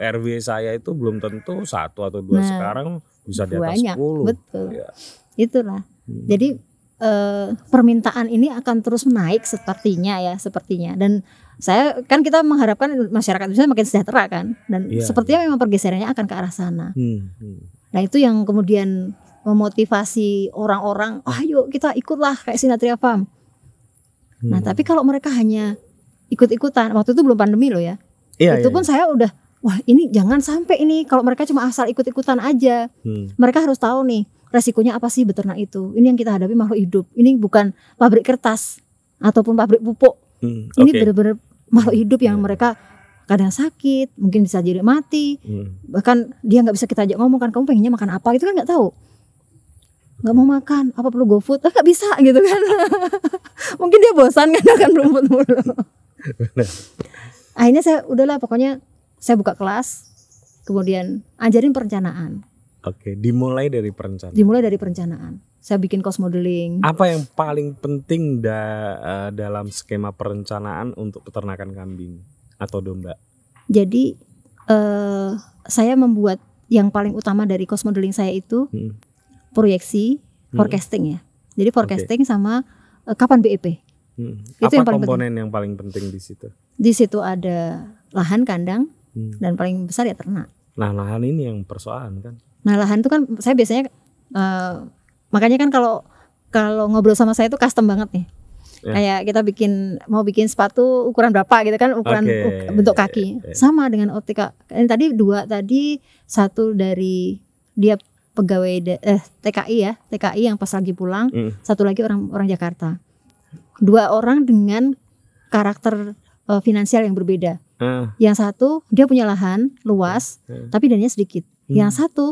RW saya itu belum tentu satu atau dua nah, sekarang bisa di atas banyak. 10. Betul. Ya. Itulah. Hmm. Jadi eh, permintaan ini akan terus naik sepertinya ya, sepertinya. Dan saya kan kita mengharapkan masyarakat Indonesia makin sejahtera kan dan ya, sepertinya ya. memang pergeserannya akan ke arah sana. Hmm, hmm. Nah, itu yang kemudian memotivasi orang-orang, oh, ah, ayo kita ikutlah kayak Sinatria Farm. Nah, hmm. Nah, tapi kalau mereka hanya ikut-ikutan, waktu itu belum pandemi loh ya. Iya, itu iya, pun saya udah, wah ini jangan sampai ini kalau mereka cuma asal ikut-ikutan aja. Hmm. Mereka harus tahu nih resikonya apa sih beternak itu. Ini yang kita hadapi makhluk hidup. Ini bukan pabrik kertas ataupun pabrik pupuk. Hmm, okay. Ini benar-benar makhluk hmm, hidup yang hmm. mereka kadang sakit, mungkin bisa jadi mati, hmm. bahkan dia nggak bisa kita ajak ngomong kan kamu pengennya makan apa itu kan nggak tahu nggak mau makan apa perlu GoFood ah nggak bisa gitu kan mungkin dia bosan kan akan rumput mulu akhirnya saya udahlah pokoknya saya buka kelas kemudian ajarin perencanaan oke dimulai dari perencanaan dimulai dari perencanaan saya bikin cost modeling apa yang paling penting da eh, dalam skema perencanaan untuk peternakan kambing atau domba jadi eh, saya membuat yang paling utama dari cost modeling saya itu hmm proyeksi, hmm. forecasting ya. Jadi forecasting okay. sama uh, kapan BEP. Hmm. Itu Apa yang paling komponen penting. yang paling penting di situ? Di situ ada lahan kandang hmm. dan paling besar ya ternak. Nah, lahan ini yang persoalan kan. Nah, lahan itu kan saya biasanya uh, makanya kan kalau kalau ngobrol sama saya itu custom banget nih. Ya. Kayak kita bikin mau bikin sepatu ukuran berapa gitu kan ukuran okay. bentuk kaki. Okay. Ya, ya, ya. Sama dengan optika. Ini tadi dua tadi satu dari dia pegawai de, eh TKI ya, TKI yang pas lagi pulang, hmm. satu lagi orang orang Jakarta. Dua orang dengan karakter uh, finansial yang berbeda. hmm. Yang satu dia punya lahan luas, hmm. tapi dananya sedikit. Hmm. Yang satu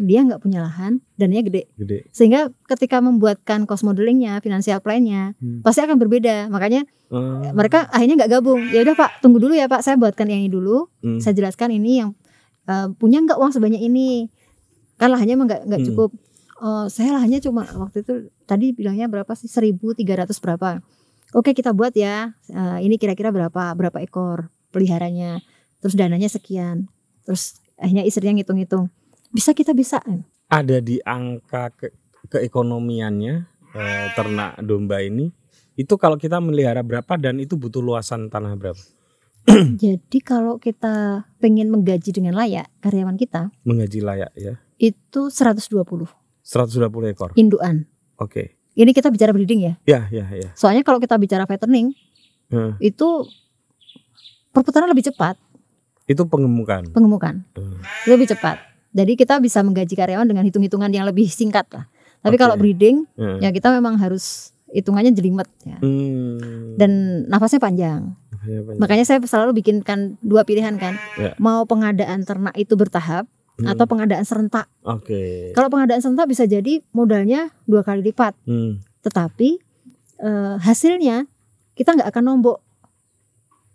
dia nggak punya lahan, dananya gede. gede. Sehingga ketika membuatkan cost modelingnya, finansial plannya, hmm. pasti akan berbeda. Makanya hmm. mereka akhirnya nggak gabung. Ya udah Pak, tunggu dulu ya Pak, saya buatkan yang ini dulu. Hmm. Saya jelaskan ini yang uh, punya nggak uang sebanyak ini kan lahannya emang nggak nggak hmm. cukup hmm. uh, saya lahannya cuma waktu itu tadi bilangnya berapa sih 1300 berapa oke kita buat ya uh, ini kira-kira berapa berapa ekor peliharanya terus dananya sekian terus akhirnya istrinya ngitung-ngitung bisa kita bisa ada di angka ke keekonomiannya eh, ternak domba ini itu kalau kita melihara berapa dan itu butuh luasan tanah berapa jadi kalau kita pengen menggaji dengan layak karyawan kita menggaji layak ya itu 120. 120 ekor. Induan. Oke. Okay. Ini kita bicara breeding ya? Ya, ya, ya. Soalnya kalau kita bicara fattening hmm. itu perputaran lebih cepat. Itu pengemukan. Pengemukan. Hmm. Lebih cepat. Jadi kita bisa menggaji karyawan dengan hitung-hitungan yang lebih singkat lah. Tapi okay. kalau breeding hmm. ya kita memang harus hitungannya jelimet ya. Hmm. Dan nafasnya panjang. nafasnya panjang. Makanya saya selalu bikinkan dua pilihan kan. Ya. Mau pengadaan ternak itu bertahap hmm. atau pengadaan serentak. Oke. Okay. Kalau pengadaan serentak bisa jadi modalnya dua kali lipat. Hmm. Tetapi uh, hasilnya kita nggak akan nombok.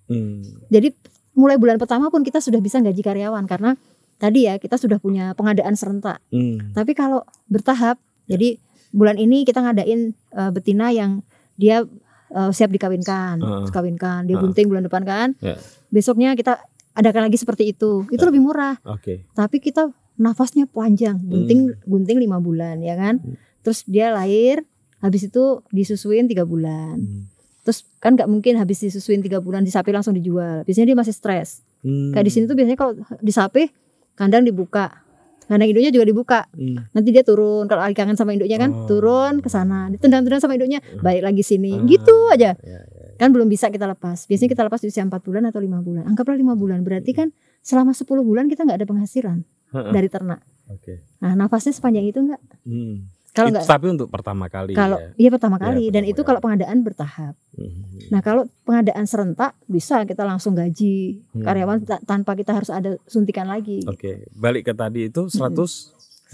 Hmm. Jadi mulai bulan pertama pun kita sudah bisa gaji karyawan karena tadi ya kita sudah punya pengadaan serentak. Hmm. Tapi kalau bertahap, ya. jadi bulan ini kita ngadain uh, betina yang dia uh, siap dikawinkan, uh, dikawinkan, dia uh, bunting bulan depan kan. Yeah. Besoknya kita adakan lagi seperti itu itu lebih murah okay. tapi kita nafasnya panjang hmm. gunting hmm. gunting lima bulan ya kan hmm. terus dia lahir habis itu disusuin tiga bulan hmm. terus kan nggak mungkin habis disusuin tiga bulan disapi langsung dijual biasanya dia masih stres hmm. kayak di sini tuh biasanya kalau disapi kandang dibuka kandang induknya juga dibuka hmm. nanti dia turun kalau lagi kangen sama induknya kan oh. turun ke sana ditendang-tendang sama induknya hmm. balik lagi sini ah. gitu aja ya, ya Kan belum bisa kita lepas. Biasanya kita lepas di usia 4 bulan atau 5 bulan. Anggaplah 5 bulan. Berarti kan selama 10 bulan kita nggak ada penghasilan dari ternak. Oke. Okay. Nah, nafasnya sepanjang itu enggak? Hmm. Kalau enggak tapi untuk pertama kali Kalau ya, iya pertama iya, kali ya, pertama dan itu kalau pengadaan bertahap. Hmm. Nah, kalau pengadaan serentak bisa kita langsung gaji hmm. karyawan tanpa kita harus ada suntikan lagi. Oke, okay. balik ke tadi itu 100 hmm.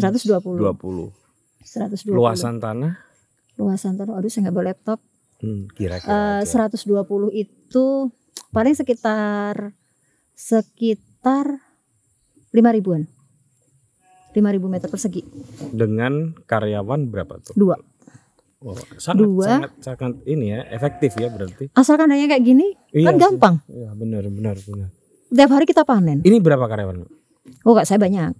120. dua 120. Luasan tanah? Luasan tanah. Aduh, saya nggak bawa laptop. Hmm, kira-kira. Eh, uh, 120 itu paling sekitar sekitar 5 ribuan. ribu meter persegi. Dengan karyawan berapa tuh? Dua. Wow, sangat, Dua. sangat sangat ini ya efektif ya berarti. Asalkan hanya kayak gini iya, kan gampang. Iya benar benar benar. Tiap hari kita panen. Ini berapa karyawan? Oh kak saya banyak.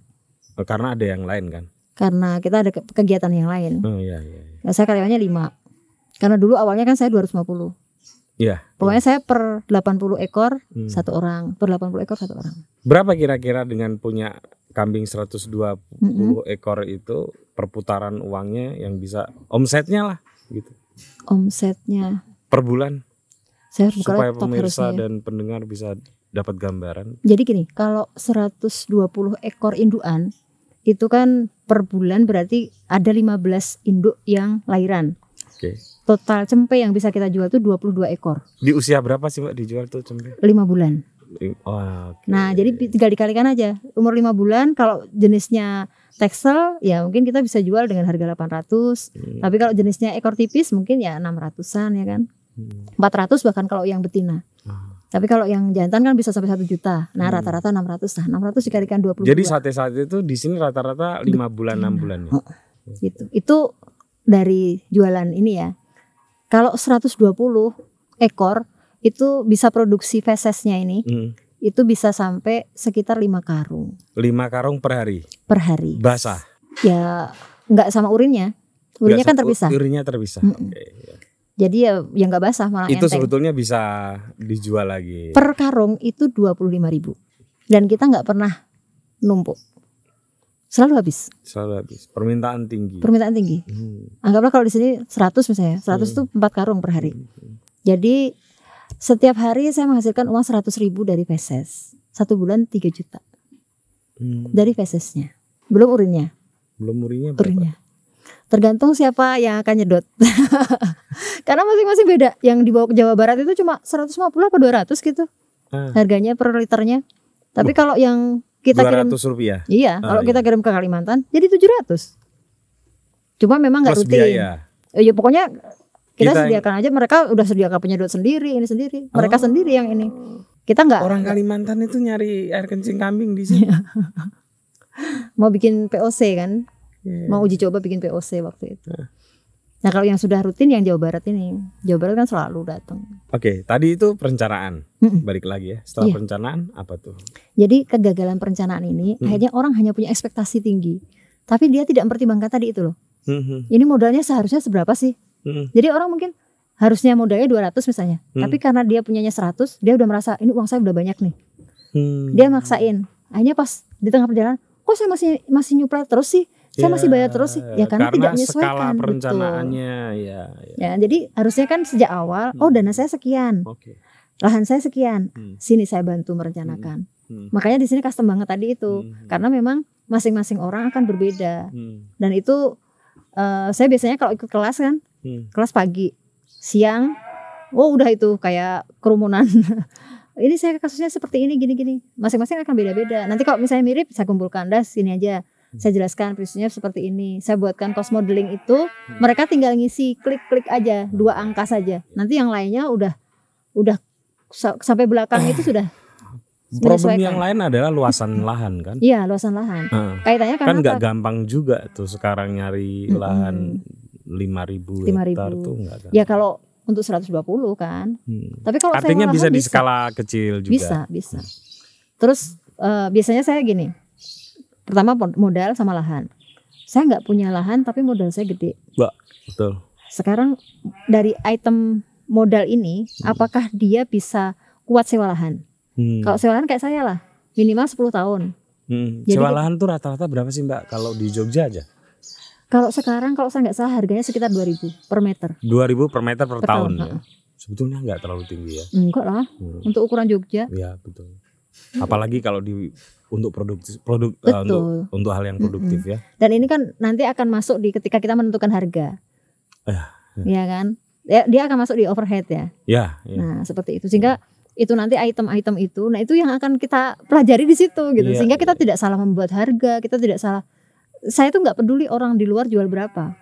Oh, karena ada yang lain kan? Karena kita ada kegiatan yang lain. Oh, iya, iya, iya. Nah, saya karyawannya lima. Karena dulu awalnya kan saya 250. Iya. Pokoknya ya. saya per 80 ekor hmm. satu orang, per 80 ekor satu orang. Berapa kira-kira dengan punya kambing 120 mm -hmm. ekor itu perputaran uangnya yang bisa omsetnya lah gitu. Omsetnya per bulan. Saya supaya pemirsa dan pendengar bisa dapat gambaran. Jadi gini, kalau 120 ekor induan itu kan per bulan berarti ada 15 induk yang lahiran. Oke. Okay total cempe yang bisa kita jual tuh 22 ekor. Di usia berapa sih Mbak dijual tuh cempe? 5 bulan. Oh, okay. Nah, jadi tinggal dikalikan aja. Umur 5 bulan kalau jenisnya Texel ya mungkin kita bisa jual dengan harga 800. Hmm. Tapi kalau jenisnya ekor tipis mungkin ya 600-an ya kan. Hmm. 400 bahkan kalau yang betina. Hmm. Tapi kalau yang jantan kan bisa sampai satu juta. Nah, hmm. rata-rata hmm. 600. Nah, 600 dikalikan 20. Jadi sate-sate itu di sini rata-rata 5 bulan 6 iya. bulan ya. Oh, gitu. Itu dari jualan ini ya. Kalau 120 ekor itu bisa produksi fesesnya ini. Hmm. Itu bisa sampai sekitar 5 karung. 5 karung per hari. Per hari. Basah. Ya nggak sama urinnya. Urinnya kan terpisah. Urinnya terpisah. Mm Okay. Iya. Jadi ya yang nggak basah malah Itu enteng. sebetulnya bisa dijual lagi. Per karung itu ribu, Dan kita nggak pernah numpuk selalu habis. Selalu habis. Permintaan tinggi. Permintaan tinggi. Hmm. Anggaplah kalau di sini 100 misalnya, 100 hmm. itu 4 karung per hari. Hmm, hmm. Jadi setiap hari saya menghasilkan uang 100 ribu dari feses. Satu bulan 3 juta. Hmm. Dari fesesnya. Belum urinnya. Belum urinnya berapa? Urinnya. Tergantung siapa yang akan nyedot. Karena masing-masing beda. Yang dibawa ke Jawa Barat itu cuma 150 dua 200 gitu. Ah. Harganya per liternya. Tapi kalau yang kita 200 kirim rupiah. Iya, ah, kalau iya. kita kirim ke Kalimantan jadi 700. Cuma memang nggak rutin. Biaya. Eh, ya pokoknya kita, kita sediakan yang... aja mereka udah sediakan penyedot sendiri ini sendiri. Mereka oh. sendiri yang ini. Kita nggak Orang Kalimantan itu nyari air kencing kambing di sini. Iya. Mau bikin POC kan? Yeah. Mau uji coba bikin POC waktu itu. Nah. Nah kalau yang sudah rutin yang Jawa Barat ini, Jawa Barat kan selalu datang. Oke, tadi itu perencanaan. Mm-mm. Balik lagi ya, setelah yeah. perencanaan apa tuh? Jadi kegagalan perencanaan ini mm. akhirnya orang hanya punya ekspektasi tinggi, tapi dia tidak mempertimbangkan tadi itu loh. Mm-hmm. Ini modalnya seharusnya seberapa sih? Mm-hmm. Jadi orang mungkin harusnya modalnya 200 misalnya, mm. tapi karena dia punyanya 100, dia udah merasa ini uang saya udah banyak nih. Mm. Dia maksain. Akhirnya pas di tengah perjalanan, kok saya masih masih nyuplai terus sih? saya masih bayar terus sih ya kan, karena, karena tidak menyesuaikan skala perencanaannya betul. ya, ya. ya jadi harusnya kan sejak awal hmm. oh dana saya sekian okay. lahan saya sekian hmm. sini saya bantu merencanakan hmm. Hmm. makanya di sini custom banget tadi itu hmm. hmm. karena memang masing-masing orang akan berbeda hmm. dan itu uh, saya biasanya kalau ikut kelas kan hmm. kelas pagi siang oh udah itu kayak kerumunan ini saya kasusnya seperti ini gini-gini masing-masing akan beda-beda nanti kalau misalnya mirip saya kumpulkan das sini aja saya jelaskan prinsipnya seperti ini. Saya buatkan cost modeling itu, mereka tinggal ngisi klik-klik aja dua hmm. angka saja. Nanti yang lainnya udah udah sampai belakang itu sudah Problem yang lain adalah luasan lahan kan? Iya luasan lahan. hmm. Kaitannya kan nggak gampang juga tuh sekarang nyari lahan lima ribu hektar tuh nggak kan? Ya kalau untuk 120 kan. Hmm. Tapi kalau artinya bisa di skala kecil juga. Bisa bisa. Terus uh, biasanya saya gini, pertama modal sama lahan saya nggak punya lahan tapi modal saya gede Mbak, betul sekarang dari item modal ini hmm. apakah dia bisa kuat sewa lahan hmm. kalau sewa lahan kayak saya lah minimal 10 tahun hmm. Jadi, sewa lahan tuh rata-rata berapa sih mbak kalau di Jogja aja kalau sekarang kalau saya nggak salah harganya sekitar 2000 per meter. 2000 per meter per, per tahun, tahun ya. Sebetulnya nggak terlalu tinggi ya. Enggak lah. Hmm. Untuk ukuran Jogja. Iya, betul. Apalagi kalau di untuk produktif produk Uh, untuk untuk hal yang produktif mm -hmm. ya. Dan ini kan nanti akan masuk di ketika kita menentukan harga. Eh, ya. kan? Ya, dia akan masuk di overhead ya. Ya. ya. Nah seperti itu sehingga itu nanti item-item itu, nah itu yang akan kita pelajari di situ gitu ya, sehingga iya, kita ya. tidak salah membuat harga, kita tidak salah. Saya tuh nggak peduli orang di luar jual berapa.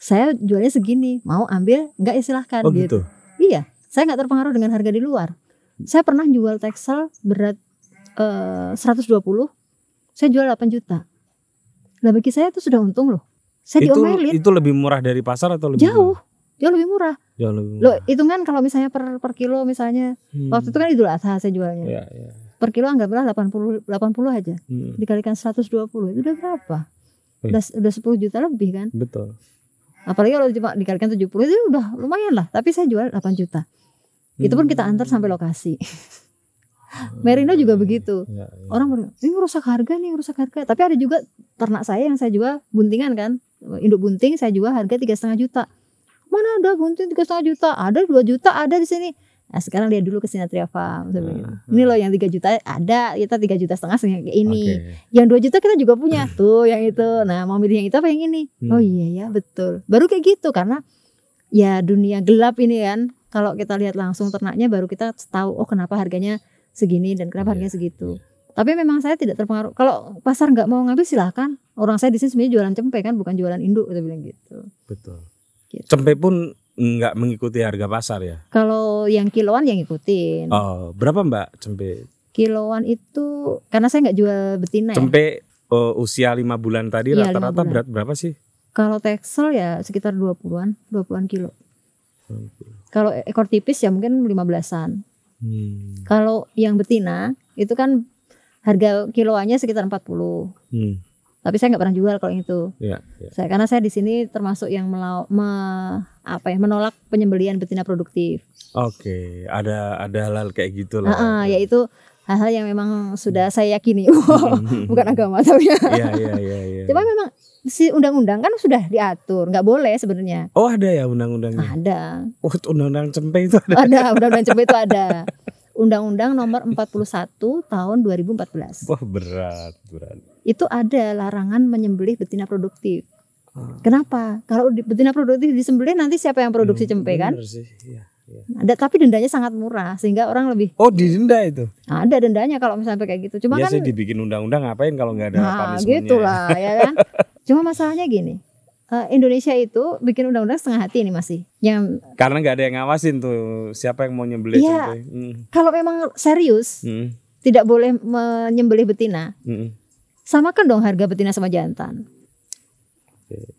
Saya jualnya segini, mau ambil nggak ya silahkan. Oh, gitu. gitu. Iya, saya nggak terpengaruh dengan harga di luar. Saya pernah jual teksel berat 120, eh, saya jual 8 juta. Nah bagi saya itu sudah untung loh. Saya itu, diomelin. Itu lebih murah dari pasar atau lebih jauh? Murah? Jauh lebih murah. Jauh lebih murah. Loh, hitungan kalau misalnya per per kilo misalnya. Hmm. Waktu itu kan Idul Adha saya jualnya. Ya, ya. Per kilo anggaplah 80 80 aja. Hmm. Dikalikan 120 itu udah berapa? Udah udah 10 juta lebih kan? Betul. Apalagi kalau cuma dikalikan 70 itu udah lumayan lah, tapi saya jual 8 juta. Hmm. Itu pun hmm. kita antar sampai lokasi. Hmm. Merino juga begitu. Ya, ya. Orang berkata, ini rusak harga nih, rusak harga. Tapi ada juga ternak saya yang saya jual buntingan kan, induk bunting saya jual harga tiga setengah juta. Mana ada bunting tiga setengah juta? Ada dua juta ada di sini. Nah sekarang lihat dulu ke Sinatria Farm gitu. hmm. Ini hmm. loh yang 3 juta ada Kita 3 juta setengah ini okay. Yang dua juta kita juga punya hmm. Tuh yang itu Nah mau milih yang itu apa yang ini hmm. Oh iya ya betul Baru kayak gitu Karena ya dunia gelap ini kan Kalau kita lihat langsung ternaknya Baru kita tahu Oh kenapa harganya segini dan kenapa iya. harganya segitu. Tapi memang saya tidak terpengaruh. Kalau pasar nggak mau ngambil silahkan. Orang saya di sini sebenarnya jualan cempe kan, bukan jualan induk. Kita bilang gitu. Betul. Gitu. Cempe pun nggak mengikuti harga pasar ya? Kalau yang kiloan yang ngikutin. Oh, berapa Mbak cempe? Kiloan itu karena saya nggak jual betina. Ya. Cempe ya? uh, usia lima bulan tadi iya, rata-rata ya, berat berapa sih? Kalau teksel ya sekitar 20-an, 20-an kilo. Kalau ekor tipis ya mungkin 15-an. Hmm. Kalau yang betina itu kan harga kiloannya sekitar 40. Hmm. Tapi saya nggak pernah jual kalau itu. Ya, ya. Saya karena saya di sini termasuk yang melau, me, apa ya menolak penyembelian betina produktif. Oke, okay. ada ada hal-hal kayak gitu lah. Uh, uh, ya. itu hal-hal yang memang sudah hmm. saya yakini. Bukan hmm. agama tapi. Ya. Iya, iya iya iya. Cuma memang si undang-undang kan sudah diatur, nggak boleh sebenarnya. Oh ada ya undang-undangnya? Ada. Oh undang-undang cempe itu ada. Ada undang-undang cempe itu ada. Undang-undang nomor 41 tahun 2014. Wah berat berat. Itu ada larangan menyembelih betina produktif. Hmm. Kenapa? Kalau betina produktif disembelih nanti siapa yang produksi hmm, cempe kan? Sih, ya. Ya. Ada tapi dendanya sangat murah sehingga orang lebih Oh, di denda itu. Nah, ada dendanya kalau misalnya kayak gitu. Cuma ya kan sih dibikin undang-undang ngapain kalau nggak ada Nah, gitulah ya kan. Cuma masalahnya gini, eh, Indonesia itu bikin undang-undang setengah hati ini masih. Yang karena nggak ada yang ngawasin tuh siapa yang mau nyembelih. Iya. Hmm. Kalau memang serius, hmm. tidak boleh menyembelih betina. Hmm. Samakan dong harga betina sama jantan.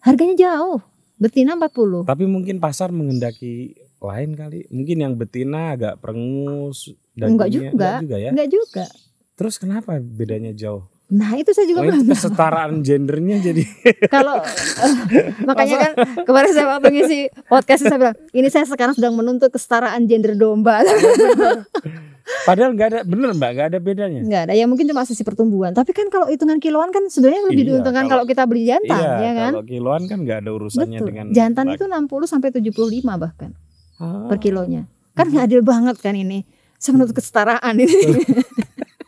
Harganya jauh. Betina 40. Tapi mungkin pasar mengendaki lain kali. Mungkin yang betina agak perengus. Enggak juga. Enggak juga ya. Enggak juga. Terus kenapa bedanya jauh? Nah itu saya juga oh, belum kesetaraan gendernya jadi. Kalau uh, makanya kan kemarin saya waktu ngisi podcast saya bilang ini saya sekarang sedang menuntut kesetaraan gender domba. Oh, iya, Padahal nggak ada bener mbak nggak ada bedanya. Nggak ada ya mungkin cuma sisi pertumbuhan. Tapi kan kalau hitungan kiloan kan sebenarnya lebih iya, diuntungkan kalau, kita beli jantan iya, ya kan. Kalau kiloan kan nggak ada urusannya Betul. dengan. Jantan laki. itu 60 sampai 75 bahkan ah. per kilonya. Kan nggak adil banget kan ini. Saya menuntut kesetaraan ini.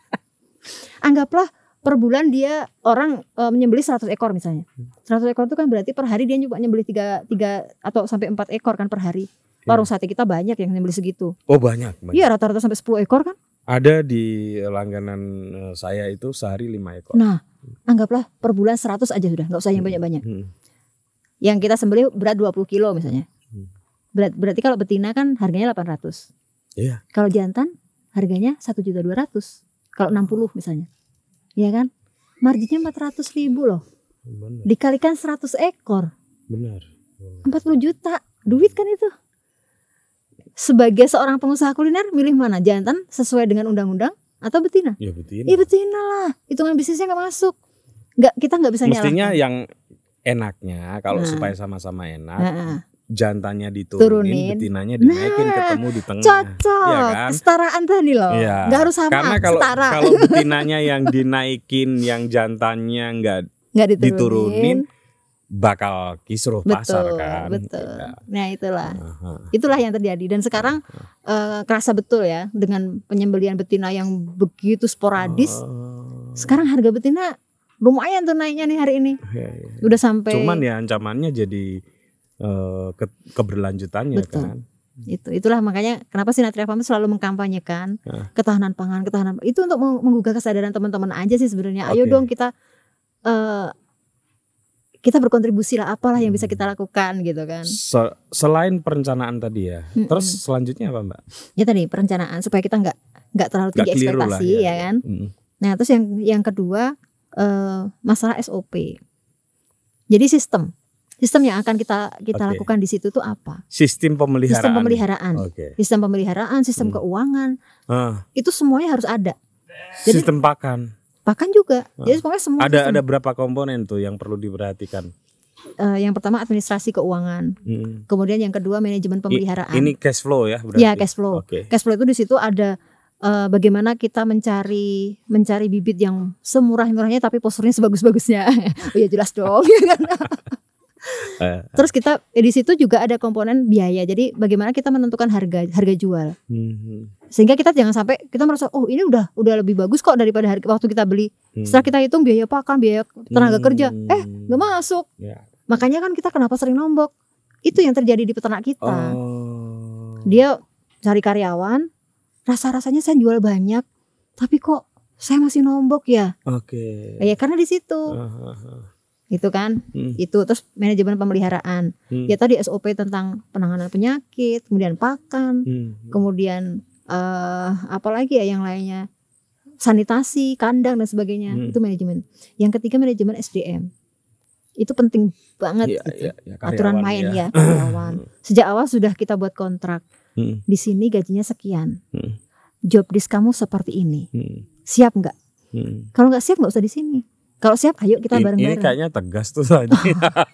Anggaplah per bulan dia orang uh, menyembelih 100 ekor misalnya. 100 hmm. ekor itu kan berarti per hari dia juga nyembelih 3 3 atau sampai 4 ekor kan per hari. Iya. Warung yeah. sate kita banyak yang nyembelih segitu. Oh, banyak. Iya, rata-rata sampai 10 ekor kan? Ada di langganan eh, saya itu sehari 5 ekor. Nah, anggaplah per bulan 100 aja sudah, nggak usah yang hmm. banyak-banyak. Hmm. Yang kita sembelih berat 20 kilo misalnya. Hmm. Berat, berarti kalau betina kan harganya 800. Iya. Yeah. Kalau jantan harganya 1.200. Kalau 60 misalnya ya kan marginnya 400 ribu loh Benar. dikalikan 100 ekor benar 40 juta duit kan itu sebagai seorang pengusaha kuliner milih mana jantan sesuai dengan undang-undang atau betina iya betina ya betina lah hitungan bisnisnya nggak masuk nggak kita nggak bisa mestinya nyalakan. yang enaknya kalau nah. supaya sama-sama enak nah. nah jantannya diturunin, Turunin. betinanya dinaikin, nah, ketemu di tengah. Cocok. Ya kan? Kesetaraan tadi loh. Iya. Gak harus sama. Karena kalau kalau betinanya yang dinaikin, yang jantannya nggak nggak diturunin, diturunin bakal kisruh betul, pasar kan. Betul. Ya. Nah, itulah. Aha. Itulah yang terjadi dan sekarang uh, kerasa betul ya dengan penyembelian betina yang begitu sporadis. Oh. Sekarang harga betina lumayan tuh naiknya nih hari ini. Iya, iya, iya. Udah sampai Cuman ya ancamannya jadi uh, ke keberlanjutannya Betul. kan itu itulah makanya kenapa Natria Farm selalu mengkampanyekan nah. ketahanan pangan ketahanan itu untuk menggugah kesadaran teman-teman aja sih sebenarnya ayo okay. dong kita uh, kita berkontribusi lah apalah yang bisa kita lakukan gitu kan Se selain perencanaan tadi ya mm terus selanjutnya apa mbak ya tadi perencanaan supaya kita nggak nggak terlalu tinggi gak ekspektasi lah, ya, ya kan mm. nah terus yang yang kedua uh, masalah SOP jadi sistem Sistem yang akan kita kita okay. lakukan di situ tuh apa? Sistem pemeliharaan. Sistem pemeliharaan. Okay. Sistem pemeliharaan, sistem hmm. keuangan. Uh. Itu semuanya harus ada. Jadi, sistem pakan. Pakan juga. Uh. Jadi pokoknya semua. Ada sistem. ada berapa komponen tuh yang perlu diperhatikan? Uh, yang pertama administrasi keuangan, hmm. kemudian yang kedua manajemen pemeliharaan. ini cash flow ya berarti. Iya cash flow. Okay. Cash flow itu di situ ada uh, bagaimana kita mencari mencari bibit yang semurah-murahnya tapi posturnya sebagus-bagusnya. oh ya jelas dong. Ya kan? Eh, eh. Terus kita eh, di situ juga ada komponen biaya. Jadi bagaimana kita menentukan harga harga jual. Hmm, hmm. Sehingga kita jangan sampai kita merasa oh ini udah udah lebih bagus kok daripada harga waktu kita beli. Hmm. Setelah kita hitung biaya pakan, biaya tenaga kerja, eh nggak masuk. Ya. Makanya kan kita kenapa sering nombok? Itu yang terjadi di peternak kita. Oh. Dia cari karyawan, rasa-rasanya saya jual banyak, tapi kok saya masih nombok ya. Oke. Okay. Ya karena di situ. Uh, ah, -huh. Ah, ah gitu kan hmm. itu terus manajemen pemeliharaan hmm. ya tadi SOP tentang penanganan penyakit kemudian pakan hmm. kemudian uh, lagi ya yang lainnya sanitasi kandang dan sebagainya hmm. itu manajemen yang ketiga manajemen SDM itu penting banget iya, gitu. Iya, iya. ya, gitu. ya, ya, aturan main ya, ya sejak awal sudah kita buat kontrak hmm. di sini gajinya sekian hmm. job disk kamu seperti ini hmm. siap nggak hmm. kalau nggak siap nggak usah di sini kalau siap, ayo kita bareng-bareng. Ini kayaknya tegas tuh tadi.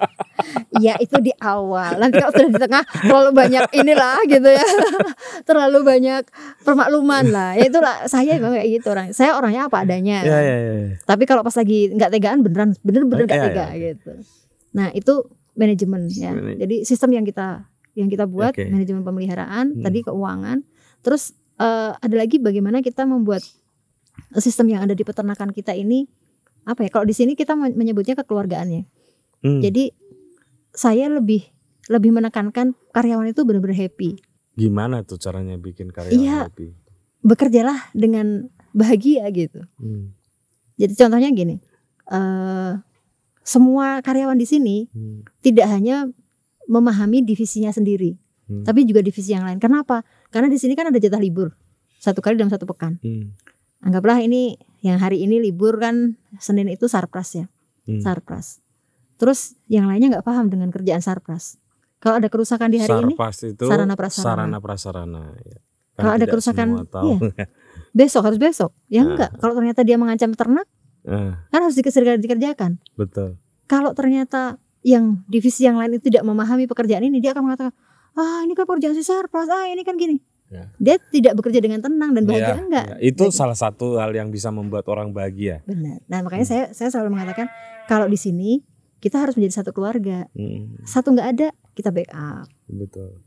Iya itu di awal. Nanti kalau sudah di tengah terlalu banyak inilah gitu ya. terlalu banyak permakluman lah. Ya itulah saya memang kayak gitu orang. Saya orangnya apa adanya. Ya, ya, ya. Tapi kalau pas lagi nggak tegaan beneran bener-bener nggak -bener iya, iya, tega gitu. Nah itu manajemen ya. Jadi sistem yang kita yang kita buat okay. manajemen pemeliharaan hmm. tadi keuangan. Terus uh, ada lagi bagaimana kita membuat sistem yang ada di peternakan kita ini apa ya kalau di sini kita menyebutnya kekeluargaannya. hmm. jadi saya lebih lebih menekankan karyawan itu benar-benar happy gimana tuh caranya bikin karyawan ya, happy bekerjalah dengan bahagia gitu hmm. jadi contohnya gini uh, semua karyawan di sini hmm. tidak hanya memahami divisinya sendiri hmm. tapi juga divisi yang lain kenapa karena di sini kan ada jatah libur satu kali dalam satu pekan hmm. anggaplah ini yang hari ini libur kan Senin itu sarpras ya hmm. sarpras terus yang lainnya nggak paham dengan kerjaan sarpras kalau ada kerusakan di hari sarpras ini itu sarana prasarana sarana prasarana ya. kan kalau ada kerusakan iya. besok harus besok ya nah. enggak kalau ternyata dia mengancam ternak nah. kan harus dikerjakan betul kalau ternyata yang divisi yang lain itu tidak memahami pekerjaan ini dia akan mengatakan ah ini kan pekerjaan si sarpras ah ini kan gini Ya. Dia tidak bekerja dengan tenang dan bahagia ya, enggak. Ya. Itu Jadi, salah satu hal yang bisa membuat orang bahagia. Benar. Nah, makanya hmm. saya saya selalu mengatakan kalau di sini kita harus menjadi satu keluarga. Hmm. Satu enggak ada, kita backup. Betul.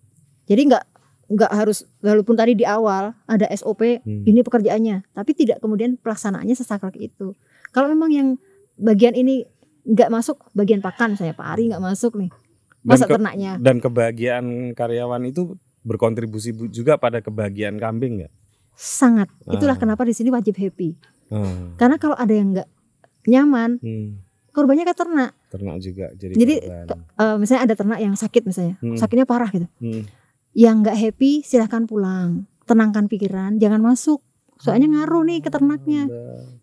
Jadi enggak enggak harus walaupun tadi di awal ada SOP hmm. ini pekerjaannya, tapi tidak kemudian pelaksanaannya sesakrak itu. Kalau memang yang bagian ini enggak masuk, bagian pakan saya Pak Ari enggak masuk nih. Masa dan ke, ternaknya. Dan kebahagiaan karyawan itu berkontribusi juga pada kebahagiaan kambing nggak? Sangat. Ah. Itulah ah. kenapa di sini wajib happy. Ah. Karena kalau ada yang nggak nyaman, hmm. korbannya ke ternak. Ternak juga. Jadi, jadi uh, misalnya ada ternak yang sakit misalnya, hmm. sakitnya parah gitu. Hmm. Yang nggak happy silahkan pulang, tenangkan pikiran, jangan masuk soalnya ngaruh nih ke ternaknya.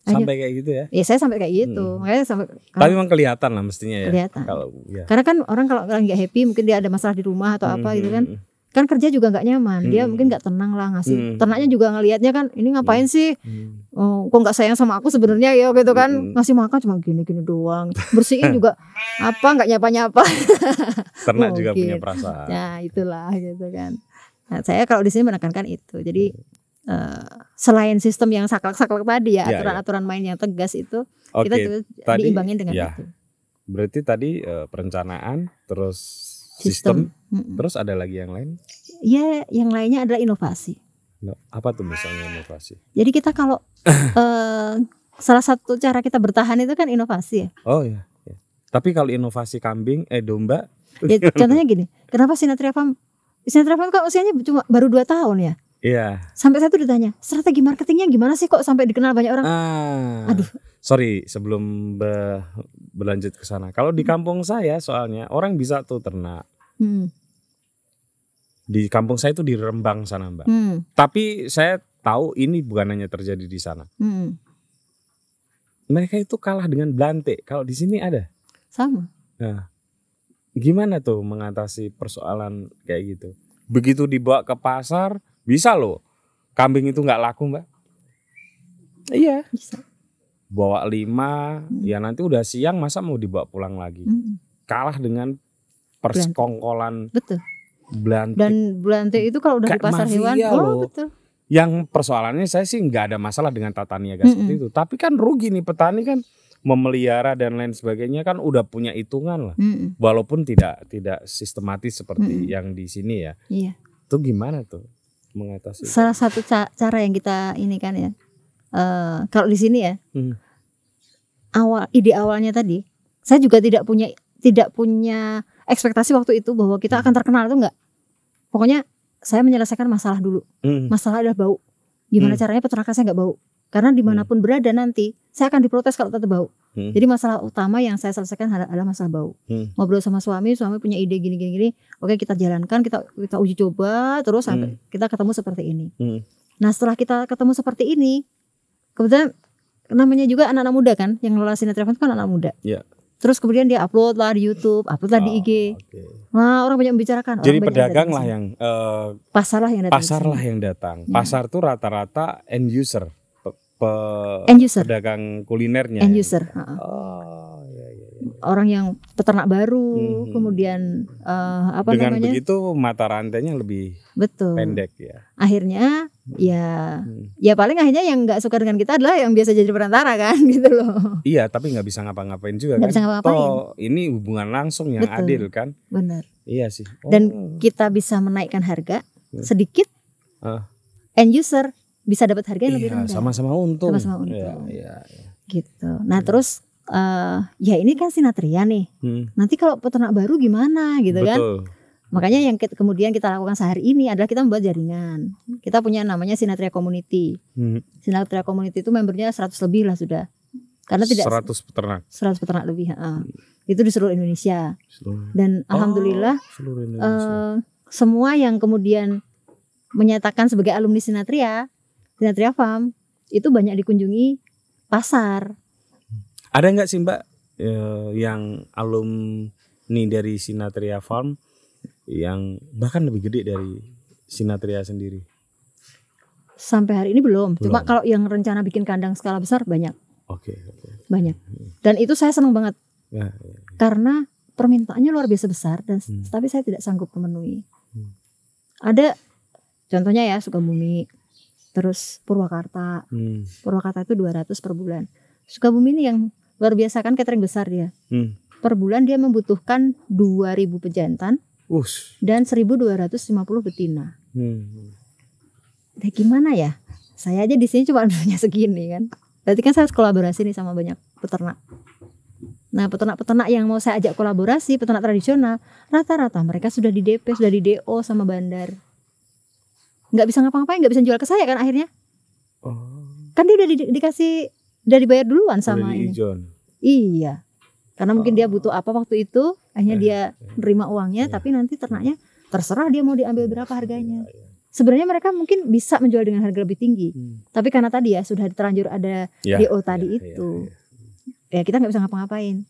Sampai Ayo. kayak gitu ya? Iya saya sampai kayak hmm. gitu, hmm. makanya sampai. Tapi memang kelihatan lah mestinya ya. Kelihatan. Kalau, ya. Karena kan orang kalau nggak happy mungkin dia ada masalah di rumah atau hmm. apa gitu kan. Hmm, hmm kan kerja juga nggak nyaman hmm. dia mungkin nggak tenang lah ngasih hmm. ternaknya juga ngelihatnya kan ini ngapain hmm. sih hmm. Oh, kok nggak sayang sama aku sebenarnya ya gitu kan hmm. ngasih makan cuma gini gini doang bersihin juga apa nggak nyapa nyapa ternak oh, juga punya gitu. perasaan nah itulah gitu kan nah, saya kalau di sini menekankan itu jadi Uh, selain sistem yang saklek-saklek tadi ya, ya, ya. aturan-aturan main yang tegas itu okay. kita juga tadi, diimbangin dengan ya. itu. Berarti tadi uh, perencanaan terus sistem, sistem Terus ada lagi yang lain? Ya, yang lainnya adalah inovasi. No, nah, apa tuh misalnya inovasi? Jadi kita kalau uh, salah satu cara kita bertahan itu kan inovasi ya. Oh iya. iya. Tapi kalau inovasi kambing eh domba? Ya, contohnya gini, kenapa Sinatria Farm? Sinatria Farm kan usianya cuma baru 2 tahun ya. Iya. Sampai saya tuh ditanya, strategi marketingnya gimana sih kok sampai dikenal banyak orang? Ah, Aduh. Sorry, sebelum be berlanjut ke sana. Kalau di kampung saya soalnya orang bisa tuh ternak. Hmm di kampung saya itu di Rembang sana mbak. Hmm. Tapi saya tahu ini bukan hanya terjadi di sana. Hmm. Mereka itu kalah dengan Blante. Kalau di sini ada. Sama. Nah, gimana tuh mengatasi persoalan kayak gitu? Begitu dibawa ke pasar bisa loh. Kambing itu nggak laku mbak. Iya. Bisa. Bawa lima, hmm. ya nanti udah siang masa mau dibawa pulang lagi. Hmm. Kalah dengan persekongkolan. Betul belantik. Dan belantik itu kalau udah di pasar hewan, oh Yang persoalannya saya sih nggak ada masalah dengan tata niaga mm -hmm. seperti itu. Tapi kan rugi nih petani kan memelihara dan lain sebagainya kan udah punya hitungan lah. Mm -hmm. Walaupun tidak tidak sistematis seperti mm -hmm. yang di sini ya. Iya. Itu gimana tuh mengatasi? Salah itu? satu ca cara yang kita ini kan ya. Uh, kalau di sini ya. Mm. Awal ide awalnya tadi, saya juga tidak punya tidak punya ekspektasi waktu itu bahwa kita hmm. akan terkenal itu enggak. Pokoknya saya menyelesaikan masalah dulu. Hmm. Masalah adalah bau. Gimana hmm. caranya peternakan saya nggak bau? Karena dimanapun hmm. berada nanti saya akan diprotes kalau tetap bau. Hmm. Jadi masalah utama yang saya selesaikan adalah masalah bau. Hmm. Ngobrol sama suami, suami punya ide gini gini gini. Oke kita jalankan, kita kita uji coba terus sampai hmm. kita ketemu seperti ini. Hmm. Nah setelah kita ketemu seperti ini, kemudian namanya juga anak-anak muda kan, yang ngelola itu kan anak, -anak muda. Yeah. Terus kemudian dia upload lah di YouTube, upload lah oh, di ah, IG. Okay. Nah, orang banyak membicarakan. Jadi banyak pedagang lah yang uh, pasar lah yang datang. Pasar lah yang datang. Ya. Pasar tuh rata-rata end user, pe, pe, end user, pedagang kulinernya. End user. Uh -uh orang yang peternak baru, hmm. kemudian uh, apa Dengan namanya? Dengan begitu mata rantainya lebih betul pendek ya. Akhirnya hmm. ya hmm. ya paling akhirnya yang nggak suka dengan kita adalah yang biasa jadi perantara kan gitu loh iya tapi nggak bisa ngapa-ngapain juga gak kan bisa ngapa-ngapain. Toh ini hubungan langsung yang Betul. adil kan benar iya sih oh. dan kita bisa menaikkan harga hmm. sedikit uh. end user bisa dapat harga yang iya, lebih rendah sama-sama untung sama-sama untung ya, ya, ya. gitu nah ya. terus uh, ya ini kan sinatria nih. Hmm. Nanti kalau peternak baru gimana gitu kan? Betul. kan? Makanya yang kita, kemudian kita lakukan sehari ini adalah kita membuat jaringan. Kita punya namanya Sinatria Community. Hmm. Sinatria Community itu membernya 100 lebih lah sudah. Karena tidak 100 peternak. 100 peternak lebih, uh, Itu di seluruh Indonesia. Seluruh. Dan oh, alhamdulillah seluruh eh, Indonesia. Uh, semua yang kemudian menyatakan sebagai alumni Sinatria, Sinatria Farm itu banyak dikunjungi pasar ada nggak sih Mbak eh, yang alumni dari Sinatria Farm yang bahkan lebih gede dari Sinatria sendiri? Sampai hari ini belum. belum. Cuma kalau yang rencana bikin kandang skala besar banyak. Oke. Okay, okay. Banyak. Hmm. Dan itu saya senang banget. Ya, ya, ya. Karena permintaannya luar biasa besar dan hmm. tapi saya tidak sanggup memenuhi. Hmm. Ada contohnya ya Sukabumi, terus Purwakarta. Hmm. Purwakarta itu 200 per bulan. Sukabumi ini yang luar biasa kan catering besar dia. Hmm. Per bulan dia membutuhkan 2000 pejantan Ush. dan 1250 betina. Hmm. Nah, gimana ya? Saya aja di sini cuma punya segini kan. Berarti kan saya harus kolaborasi nih sama banyak peternak. Nah, peternak-peternak yang mau saya ajak kolaborasi, peternak tradisional, rata-rata mereka sudah di DP, sudah di DO sama bandar. Gak bisa ngapa-ngapain, gak bisa jual ke saya kan akhirnya. Oh. Kan dia udah di, dikasih udah dibayar duluan sama ini. Iya. Karena mungkin dia oh. butuh apa waktu itu, akhirnya iya, dia iya. nerima uangnya, eh. tapi nanti ternaknya terserah dia mau diambil berapa harganya. Sebenarnya mereka mungkin bisa menjual dengan harga lebih tinggi, hmm. tapi karena tadi ya sudah terlanjur ada ya, DO tadi ya, itu, ya, ya. ya kita nggak bisa ngapa-ngapain.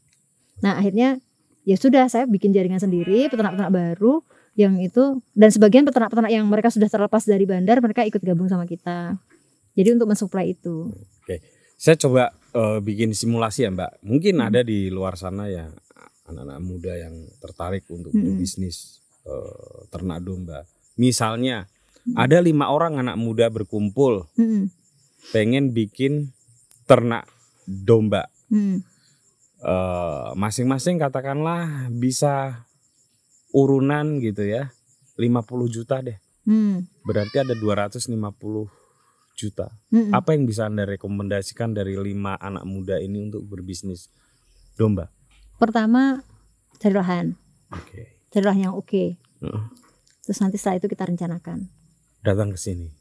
Nah akhirnya ya sudah saya bikin jaringan sendiri peternak-peternak baru yang itu dan sebagian peternak-peternak yang mereka sudah terlepas dari bandar mereka ikut gabung sama kita. Jadi untuk mensuplai itu. Oke. Saya coba uh, bikin simulasi ya Mbak. Mungkin hmm. ada di luar sana ya anak-anak muda yang tertarik untuk hmm. berbisnis uh, ternak domba. Misalnya hmm. ada lima orang anak muda berkumpul hmm. pengen bikin ternak domba. Hmm. Uh, masing-masing katakanlah bisa urunan gitu ya 50 juta deh. Hmm. Berarti ada 250 juta. Mm -hmm. Apa yang bisa Anda rekomendasikan dari lima anak muda ini untuk berbisnis domba? Pertama, cari lahan. Okay. Cari lahan yang oke. Okay. Uh. Terus nanti setelah itu kita rencanakan. Datang ke sini.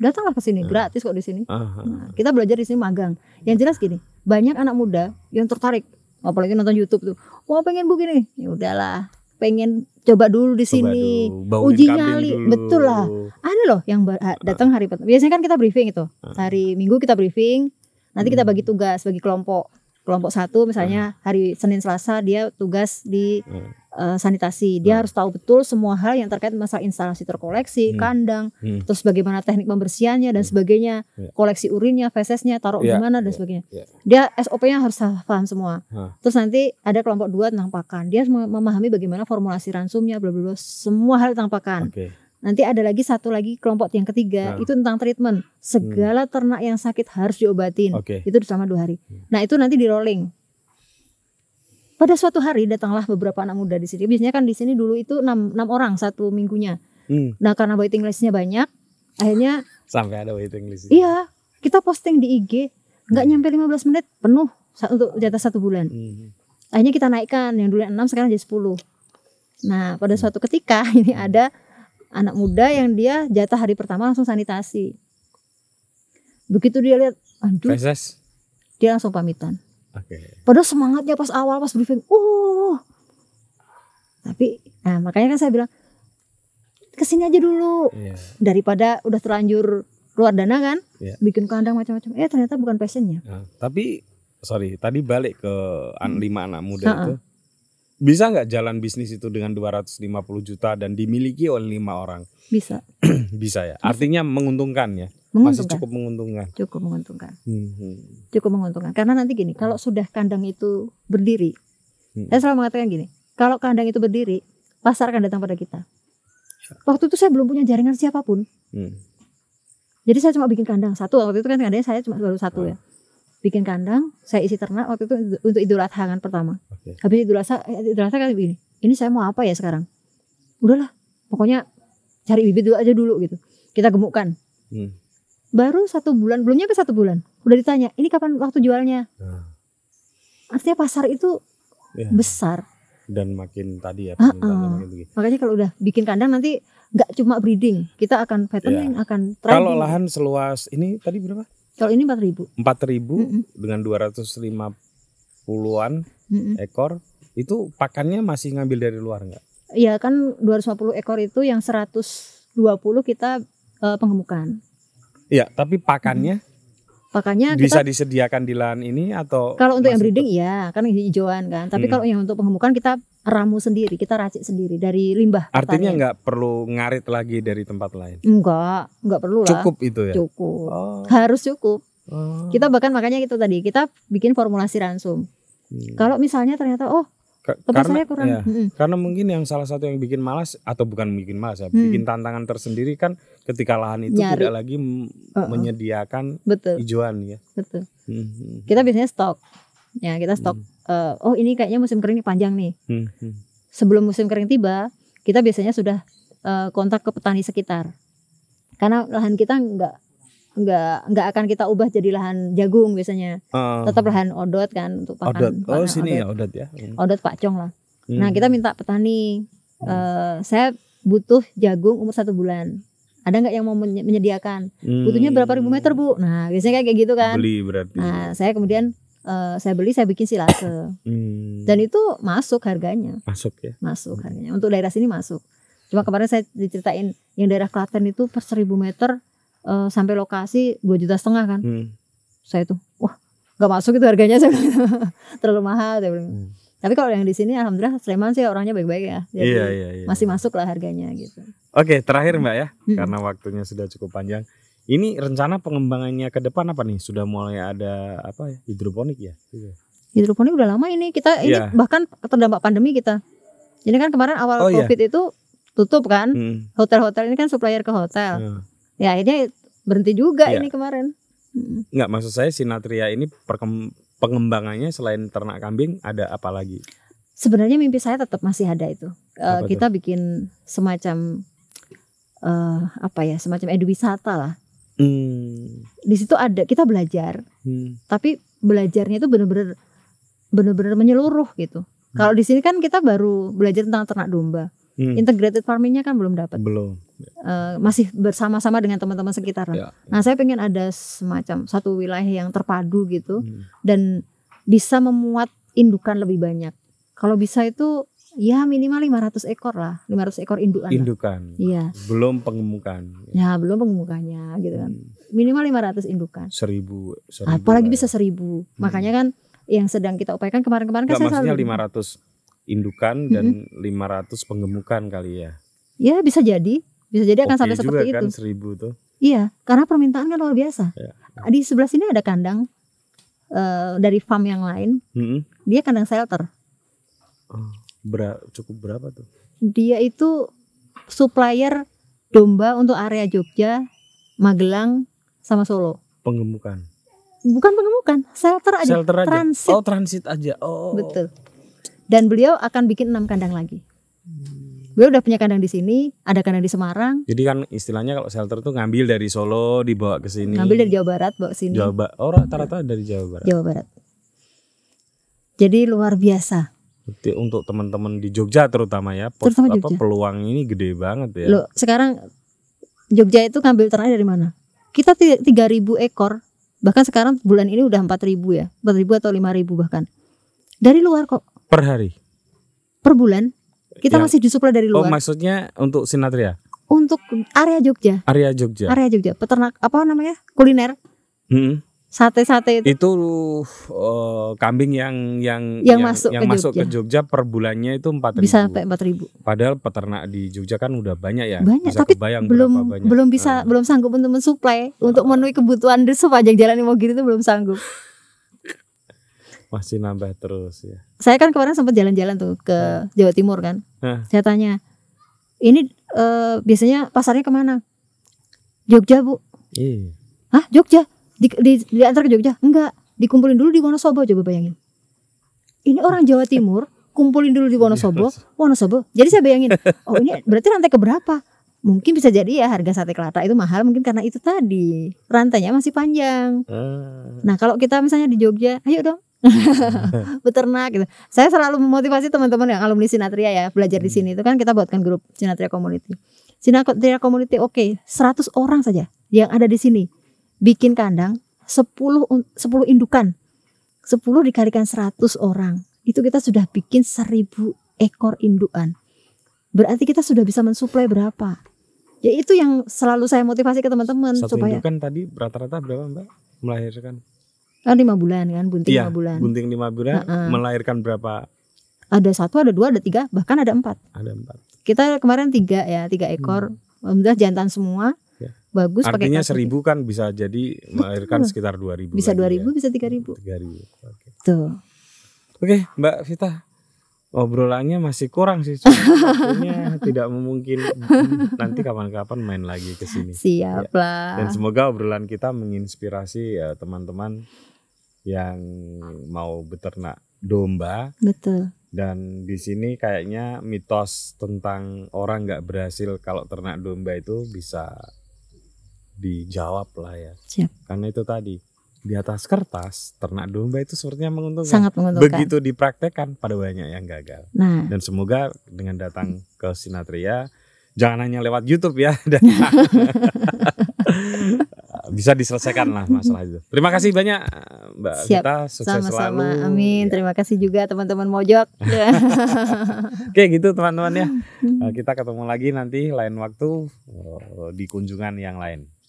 Datanglah ke sini, uh. gratis kok di sini. Uh ah, -huh. Ah, nah, ah. kita belajar di sini magang. Yang jelas gini, banyak anak muda yang tertarik apalagi nonton YouTube tuh. Wah, pengen begini. Ya udahlah, pengen coba dulu di sini uji nyali dulu. betul lah ada loh yang ah, datang hari pertama biasanya kan kita briefing itu ah. hari minggu kita briefing nanti kita bagi hmm. tugas bagi kelompok kelompok satu misalnya ah. hari Senin Selasa dia tugas di uh, sanitasi. Dia hmm. harus tahu betul semua hal yang terkait masalah instalasi terkoleksi, hmm. kandang, hmm. terus bagaimana teknik pembersihannya dan hmm. sebagainya, yeah. koleksi urinnya, fesesnya, taruh yeah. di mana dan yeah. sebagainya. Yeah. Dia SOP-nya harus paham semua. Huh. Terus nanti ada kelompok dua tentang pakan. Dia memahami bagaimana formulasi ransumnya, bla bla bla, semua hal tentang pakan. Okay. Nanti ada lagi satu lagi kelompok yang ketiga nah. itu tentang treatment segala hmm. ternak yang sakit harus diobatin. Okay. Itu selama dua hari. Hmm. Nah itu nanti di rolling pada suatu hari datanglah beberapa anak muda di sini. Biasanya kan di sini dulu itu enam enam orang satu minggunya. Hmm. Nah karena waiting listnya banyak, akhirnya sampai ada waiting list. Iya, kita posting di IG, nggak hmm. nyampe 15 menit penuh untuk jatah satu bulan. Hmm. Akhirnya kita naikkan yang dulu enam sekarang jadi sepuluh. Nah pada hmm. suatu ketika ini hmm. ada anak muda yang dia jatah hari pertama langsung sanitasi. Begitu dia lihat, aduh, Preses. dia langsung pamitan Okay. Padahal semangatnya pas awal pas briefing, uh. Tapi nah makanya kan saya bilang kesini aja dulu yeah. daripada udah terlanjur keluar dana kan, yeah. bikin kandang macam-macam. Eh ternyata bukan passionnya. Nah, tapi sorry tadi balik ke hmm. lima anak muda Ha-ha. itu bisa nggak jalan bisnis itu dengan 250 juta dan dimiliki oleh lima orang? Bisa. bisa ya. Bisa. Artinya menguntungkan ya. Menguntungkan. Masih cukup menguntungkan. Cukup menguntungkan. Hmm. Cukup menguntungkan. Karena nanti gini, kalau sudah kandang itu berdiri, hmm. saya selalu mengatakan gini, kalau kandang itu berdiri, pasar akan datang pada kita. Waktu itu saya belum punya jaringan siapapun. Hmm. Jadi saya cuma bikin kandang satu. Waktu itu kan kandangnya saya cuma baru satu hmm. ya bikin kandang, saya isi ternak waktu itu untuk Idul Adha kan pertama. Okay. Habis Idul Adha, eh, Idul Adha kan begini, ini saya mau apa ya sekarang? Udahlah, pokoknya cari bibit dulu aja dulu gitu. Kita gemukkan. Hmm. Baru satu bulan, belumnya ke satu bulan, udah ditanya, ini kapan waktu jualnya? Hmm. Artinya pasar itu yeah. besar. Dan makin tadi ya, Ah, ah. makin Makanya kalau udah bikin kandang nanti nggak cuma breeding, kita akan ya. fattening, yeah. akan training. Kalau lahan seluas ini tadi berapa? Kalau ini 4000. 4000 mm -hmm. dengan 250-an mm -hmm. ekor itu pakannya masih ngambil dari luar enggak? Iya kan 250 ekor itu yang 120 kita uh, pengemukan. Iya, tapi pakannya hmm. Pakannya bisa kita, disediakan di lahan ini atau Kalau untuk yang breeding iya, kan hijauan kan. Tapi hmm. kalau yang untuk pengemukan kita ramu sendiri, kita racik sendiri dari limbah. Artinya nggak perlu ngarit lagi dari tempat lain. Enggak, enggak perlu lah. Cukup itu ya. Cukup. Oh. Harus cukup. Oh. Kita bahkan makanya itu tadi kita bikin formulasi ransum. Hmm. Kalau misalnya ternyata oh K karena, saya kurang. Ya, hmm. Karena mungkin yang salah satu yang bikin malas atau bukan bikin malas ya, hmm. bikin tantangan tersendiri kan ketika lahan itu Nyari. tidak lagi uh -uh. menyediakan Betul. hijauan ya. Betul. Hmm, hmm, hmm. Kita biasanya stok. Ya, kita stok. Hmm uh, oh ini kayaknya musim kering ini panjang nih. Hmm, hmm. Sebelum musim kering tiba, kita biasanya sudah uh, kontak ke petani sekitar. Karena lahan kita nggak nggak nggak akan kita ubah jadi lahan jagung biasanya. Uh, Tetap lahan odot kan untuk pakan. Odot. Oh, pakan sini ya, odot. ya odot ya. Hmm. Odot Pak Cong lah. Nah, hmm. Nah, kita minta petani uh, saya butuh jagung umur satu bulan ada nggak yang mau menyediakan hmm. butuhnya berapa ribu meter bu nah biasanya kayak gitu kan beli berarti nah saya kemudian uh, saya beli saya bikin silase hmm. dan itu masuk harganya masuk ya masuk hmm. harganya untuk daerah sini masuk cuma kemarin saya diceritain yang daerah Klaten itu per seribu meter uh, sampai lokasi dua juta setengah kan hmm. saya itu, wah nggak masuk itu harganya saya terlalu mahal saya bilang. Hmm. Tapi kalau yang di sini alhamdulillah Sleman sih orangnya baik-baik ya. Jadi iya, iya, iya. masih masuk lah harganya gitu. Oke, terakhir Mbak ya, hmm. karena waktunya sudah cukup panjang. Ini rencana pengembangannya ke depan apa nih? Sudah mulai ada apa ya? Hidroponik ya? Iya. Hidroponik udah lama ini kita ini yeah. bahkan terdampak pandemi kita. Jadi kan kemarin awal oh, iya. Covid yeah. itu tutup kan. Hmm. Hotel-hotel hmm. ini kan supplier ke hotel. Hmm. Ya akhirnya berhenti juga yeah. ini kemarin. Hmm. Enggak, maksud saya sinatria ini pengembangannya selain ternak kambing ada apa lagi? Sebenarnya mimpi saya tetap masih ada itu. uh, kita itu? bikin semacam uh, apa ya semacam wisata lah Hmm. Di situ ada kita belajar, hmm. tapi belajarnya itu benar-benar benar-benar menyeluruh gitu. Hmm. Kalau di sini kan kita baru belajar tentang ternak domba, hmm. integrated farmingnya kan belum dapat. Belum. Uh, masih bersama-sama dengan teman-teman sekitar. Ya, ya. Nah saya pengen ada semacam satu wilayah yang terpadu gitu hmm. dan bisa memuat indukan lebih banyak. Kalau bisa itu ya minimal 500 ekor lah 500 ekor indukan indukan iya belum pengemukan ya belum pengemukannya gitu kan hmm. minimal 500 indukan seribu, seribu apalagi lah. Ya. bisa seribu hmm. makanya kan yang sedang kita upayakan kemarin-kemarin kan saya maksudnya selalu... 500 indukan dan mm -hmm. 500 pengemukan kali ya ya bisa jadi bisa jadi akan Oke sampai seperti kan, itu seribu tuh iya karena permintaan kan luar biasa ya. ya. di sebelah sini ada kandang uh, dari farm yang lain -hmm. dia kandang shelter oh. Ber cukup berapa tuh? Dia itu supplier domba untuk area Jogja, Magelang, sama Solo. Penggemukan. Bukan penggemukan, shelter aja. Shelter aja. Transit. Oh, transit aja. Oh. Betul. Dan beliau akan bikin enam kandang lagi. Hmm. Beliau udah punya kandang di sini, ada kandang di Semarang. Jadi kan istilahnya kalau shelter tuh ngambil dari Solo dibawa ke sini. Ngambil dari Jawa Barat bawa ke sini. Jawa Barat. Oh, rata-rata dari Jawa Barat. Jawa Barat. Jadi luar biasa untuk teman-teman di Jogja terutama ya pot, terutama Jogja. peluang ini gede banget ya Loh, sekarang Jogja itu ngambil ternak dari mana kita 3000 ekor bahkan sekarang bulan ini udah 4000 ya 4000 atau 5000 bahkan dari luar kok per hari per bulan kita ya. masih disuplai dari oh, luar oh maksudnya untuk sinatria untuk area Jogja area Jogja area Jogja peternak apa namanya kuliner hmm sate-sate itu, itu uh, kambing yang yang yang, yang masuk, yang ke, masuk Jogja. ke Jogja per bulannya itu empat ribu. Bisa sampai empat ribu. Padahal peternak di Jogja kan udah banyak ya. Banyak bisa tapi belum banyak. belum nah. bisa hmm. belum sanggup untuk mensuplai nah. untuk memenuhi kebutuhan di sepanjang jalan gitu itu belum sanggup. Masih nambah terus ya. Saya kan kemarin sempat jalan-jalan tuh ke hmm. Jawa Timur kan. Hmm. Saya tanya, ini uh, biasanya pasarnya kemana? Jogja bu. Iya. Hah Jogja? di, di, diantar ke Jogja enggak dikumpulin dulu di Wonosobo coba bayangin ini orang Jawa Timur kumpulin dulu di Wonosobo Wonosobo jadi saya bayangin oh ini berarti rantai keberapa mungkin bisa jadi ya harga sate kelata itu mahal mungkin karena itu tadi rantainya masih panjang ah. nah kalau kita misalnya di Jogja ayo dong beternak gitu. Saya selalu memotivasi teman-teman yang alumni Sinatria ya belajar di hmm. sini itu kan kita buatkan grup Sinatria Community. Sinatria Community oke, okay, 100 orang saja yang ada di sini bikin kandang 10 10 indukan. 10 dikalikan 100 orang. Itu kita sudah bikin 1000 ekor indukan. Berarti kita sudah bisa mensuplai berapa? Ya itu yang selalu saya motivasi ke teman-teman supaya indukan tadi rata-rata berapa Mbak melahirkan? Kan lima bulan kan, bunting iya, lima bulan. Bunting lima bulan, nah, melahirkan berapa? Ada satu, ada dua, ada tiga, bahkan ada empat. Ada empat. Kita kemarin tiga ya, tiga ekor. Hmm. Alhamdulillah jantan semua bagus Artinya seribu kan bisa jadi Betul. melahirkan sekitar dua ribu. Bisa ya. dua ribu, ya. bisa tiga ribu. Tiga ribu. Oke. Okay. Oke, okay, Mbak Vita, obrolannya masih kurang sih. Waktunya tidak mungkin Nanti kapan-kapan main lagi ke sini. Siap ya. lah. Ya. Dan semoga obrolan kita menginspirasi ya, teman-teman yang mau beternak domba. Betul. Dan di sini kayaknya mitos tentang orang nggak berhasil kalau ternak domba itu bisa dijawab lah ya. Siap. Karena itu tadi di atas kertas ternak domba itu sepertinya menguntungkan. Sangat menguntungkan. Begitu dipraktekkan pada banyak yang gagal. Nah. Dan semoga dengan datang ke Sinatria jangan hanya lewat YouTube ya. bisa diselesaikan lah masalah itu. Terima kasih banyak Mbak Siap. Kita sukses Sama-sama. selalu. Amin. Ya. Terima kasih juga teman-teman Mojok. Oke gitu teman-teman ya. Hmm. Kita ketemu lagi nanti lain waktu oh, di kunjungan yang lain.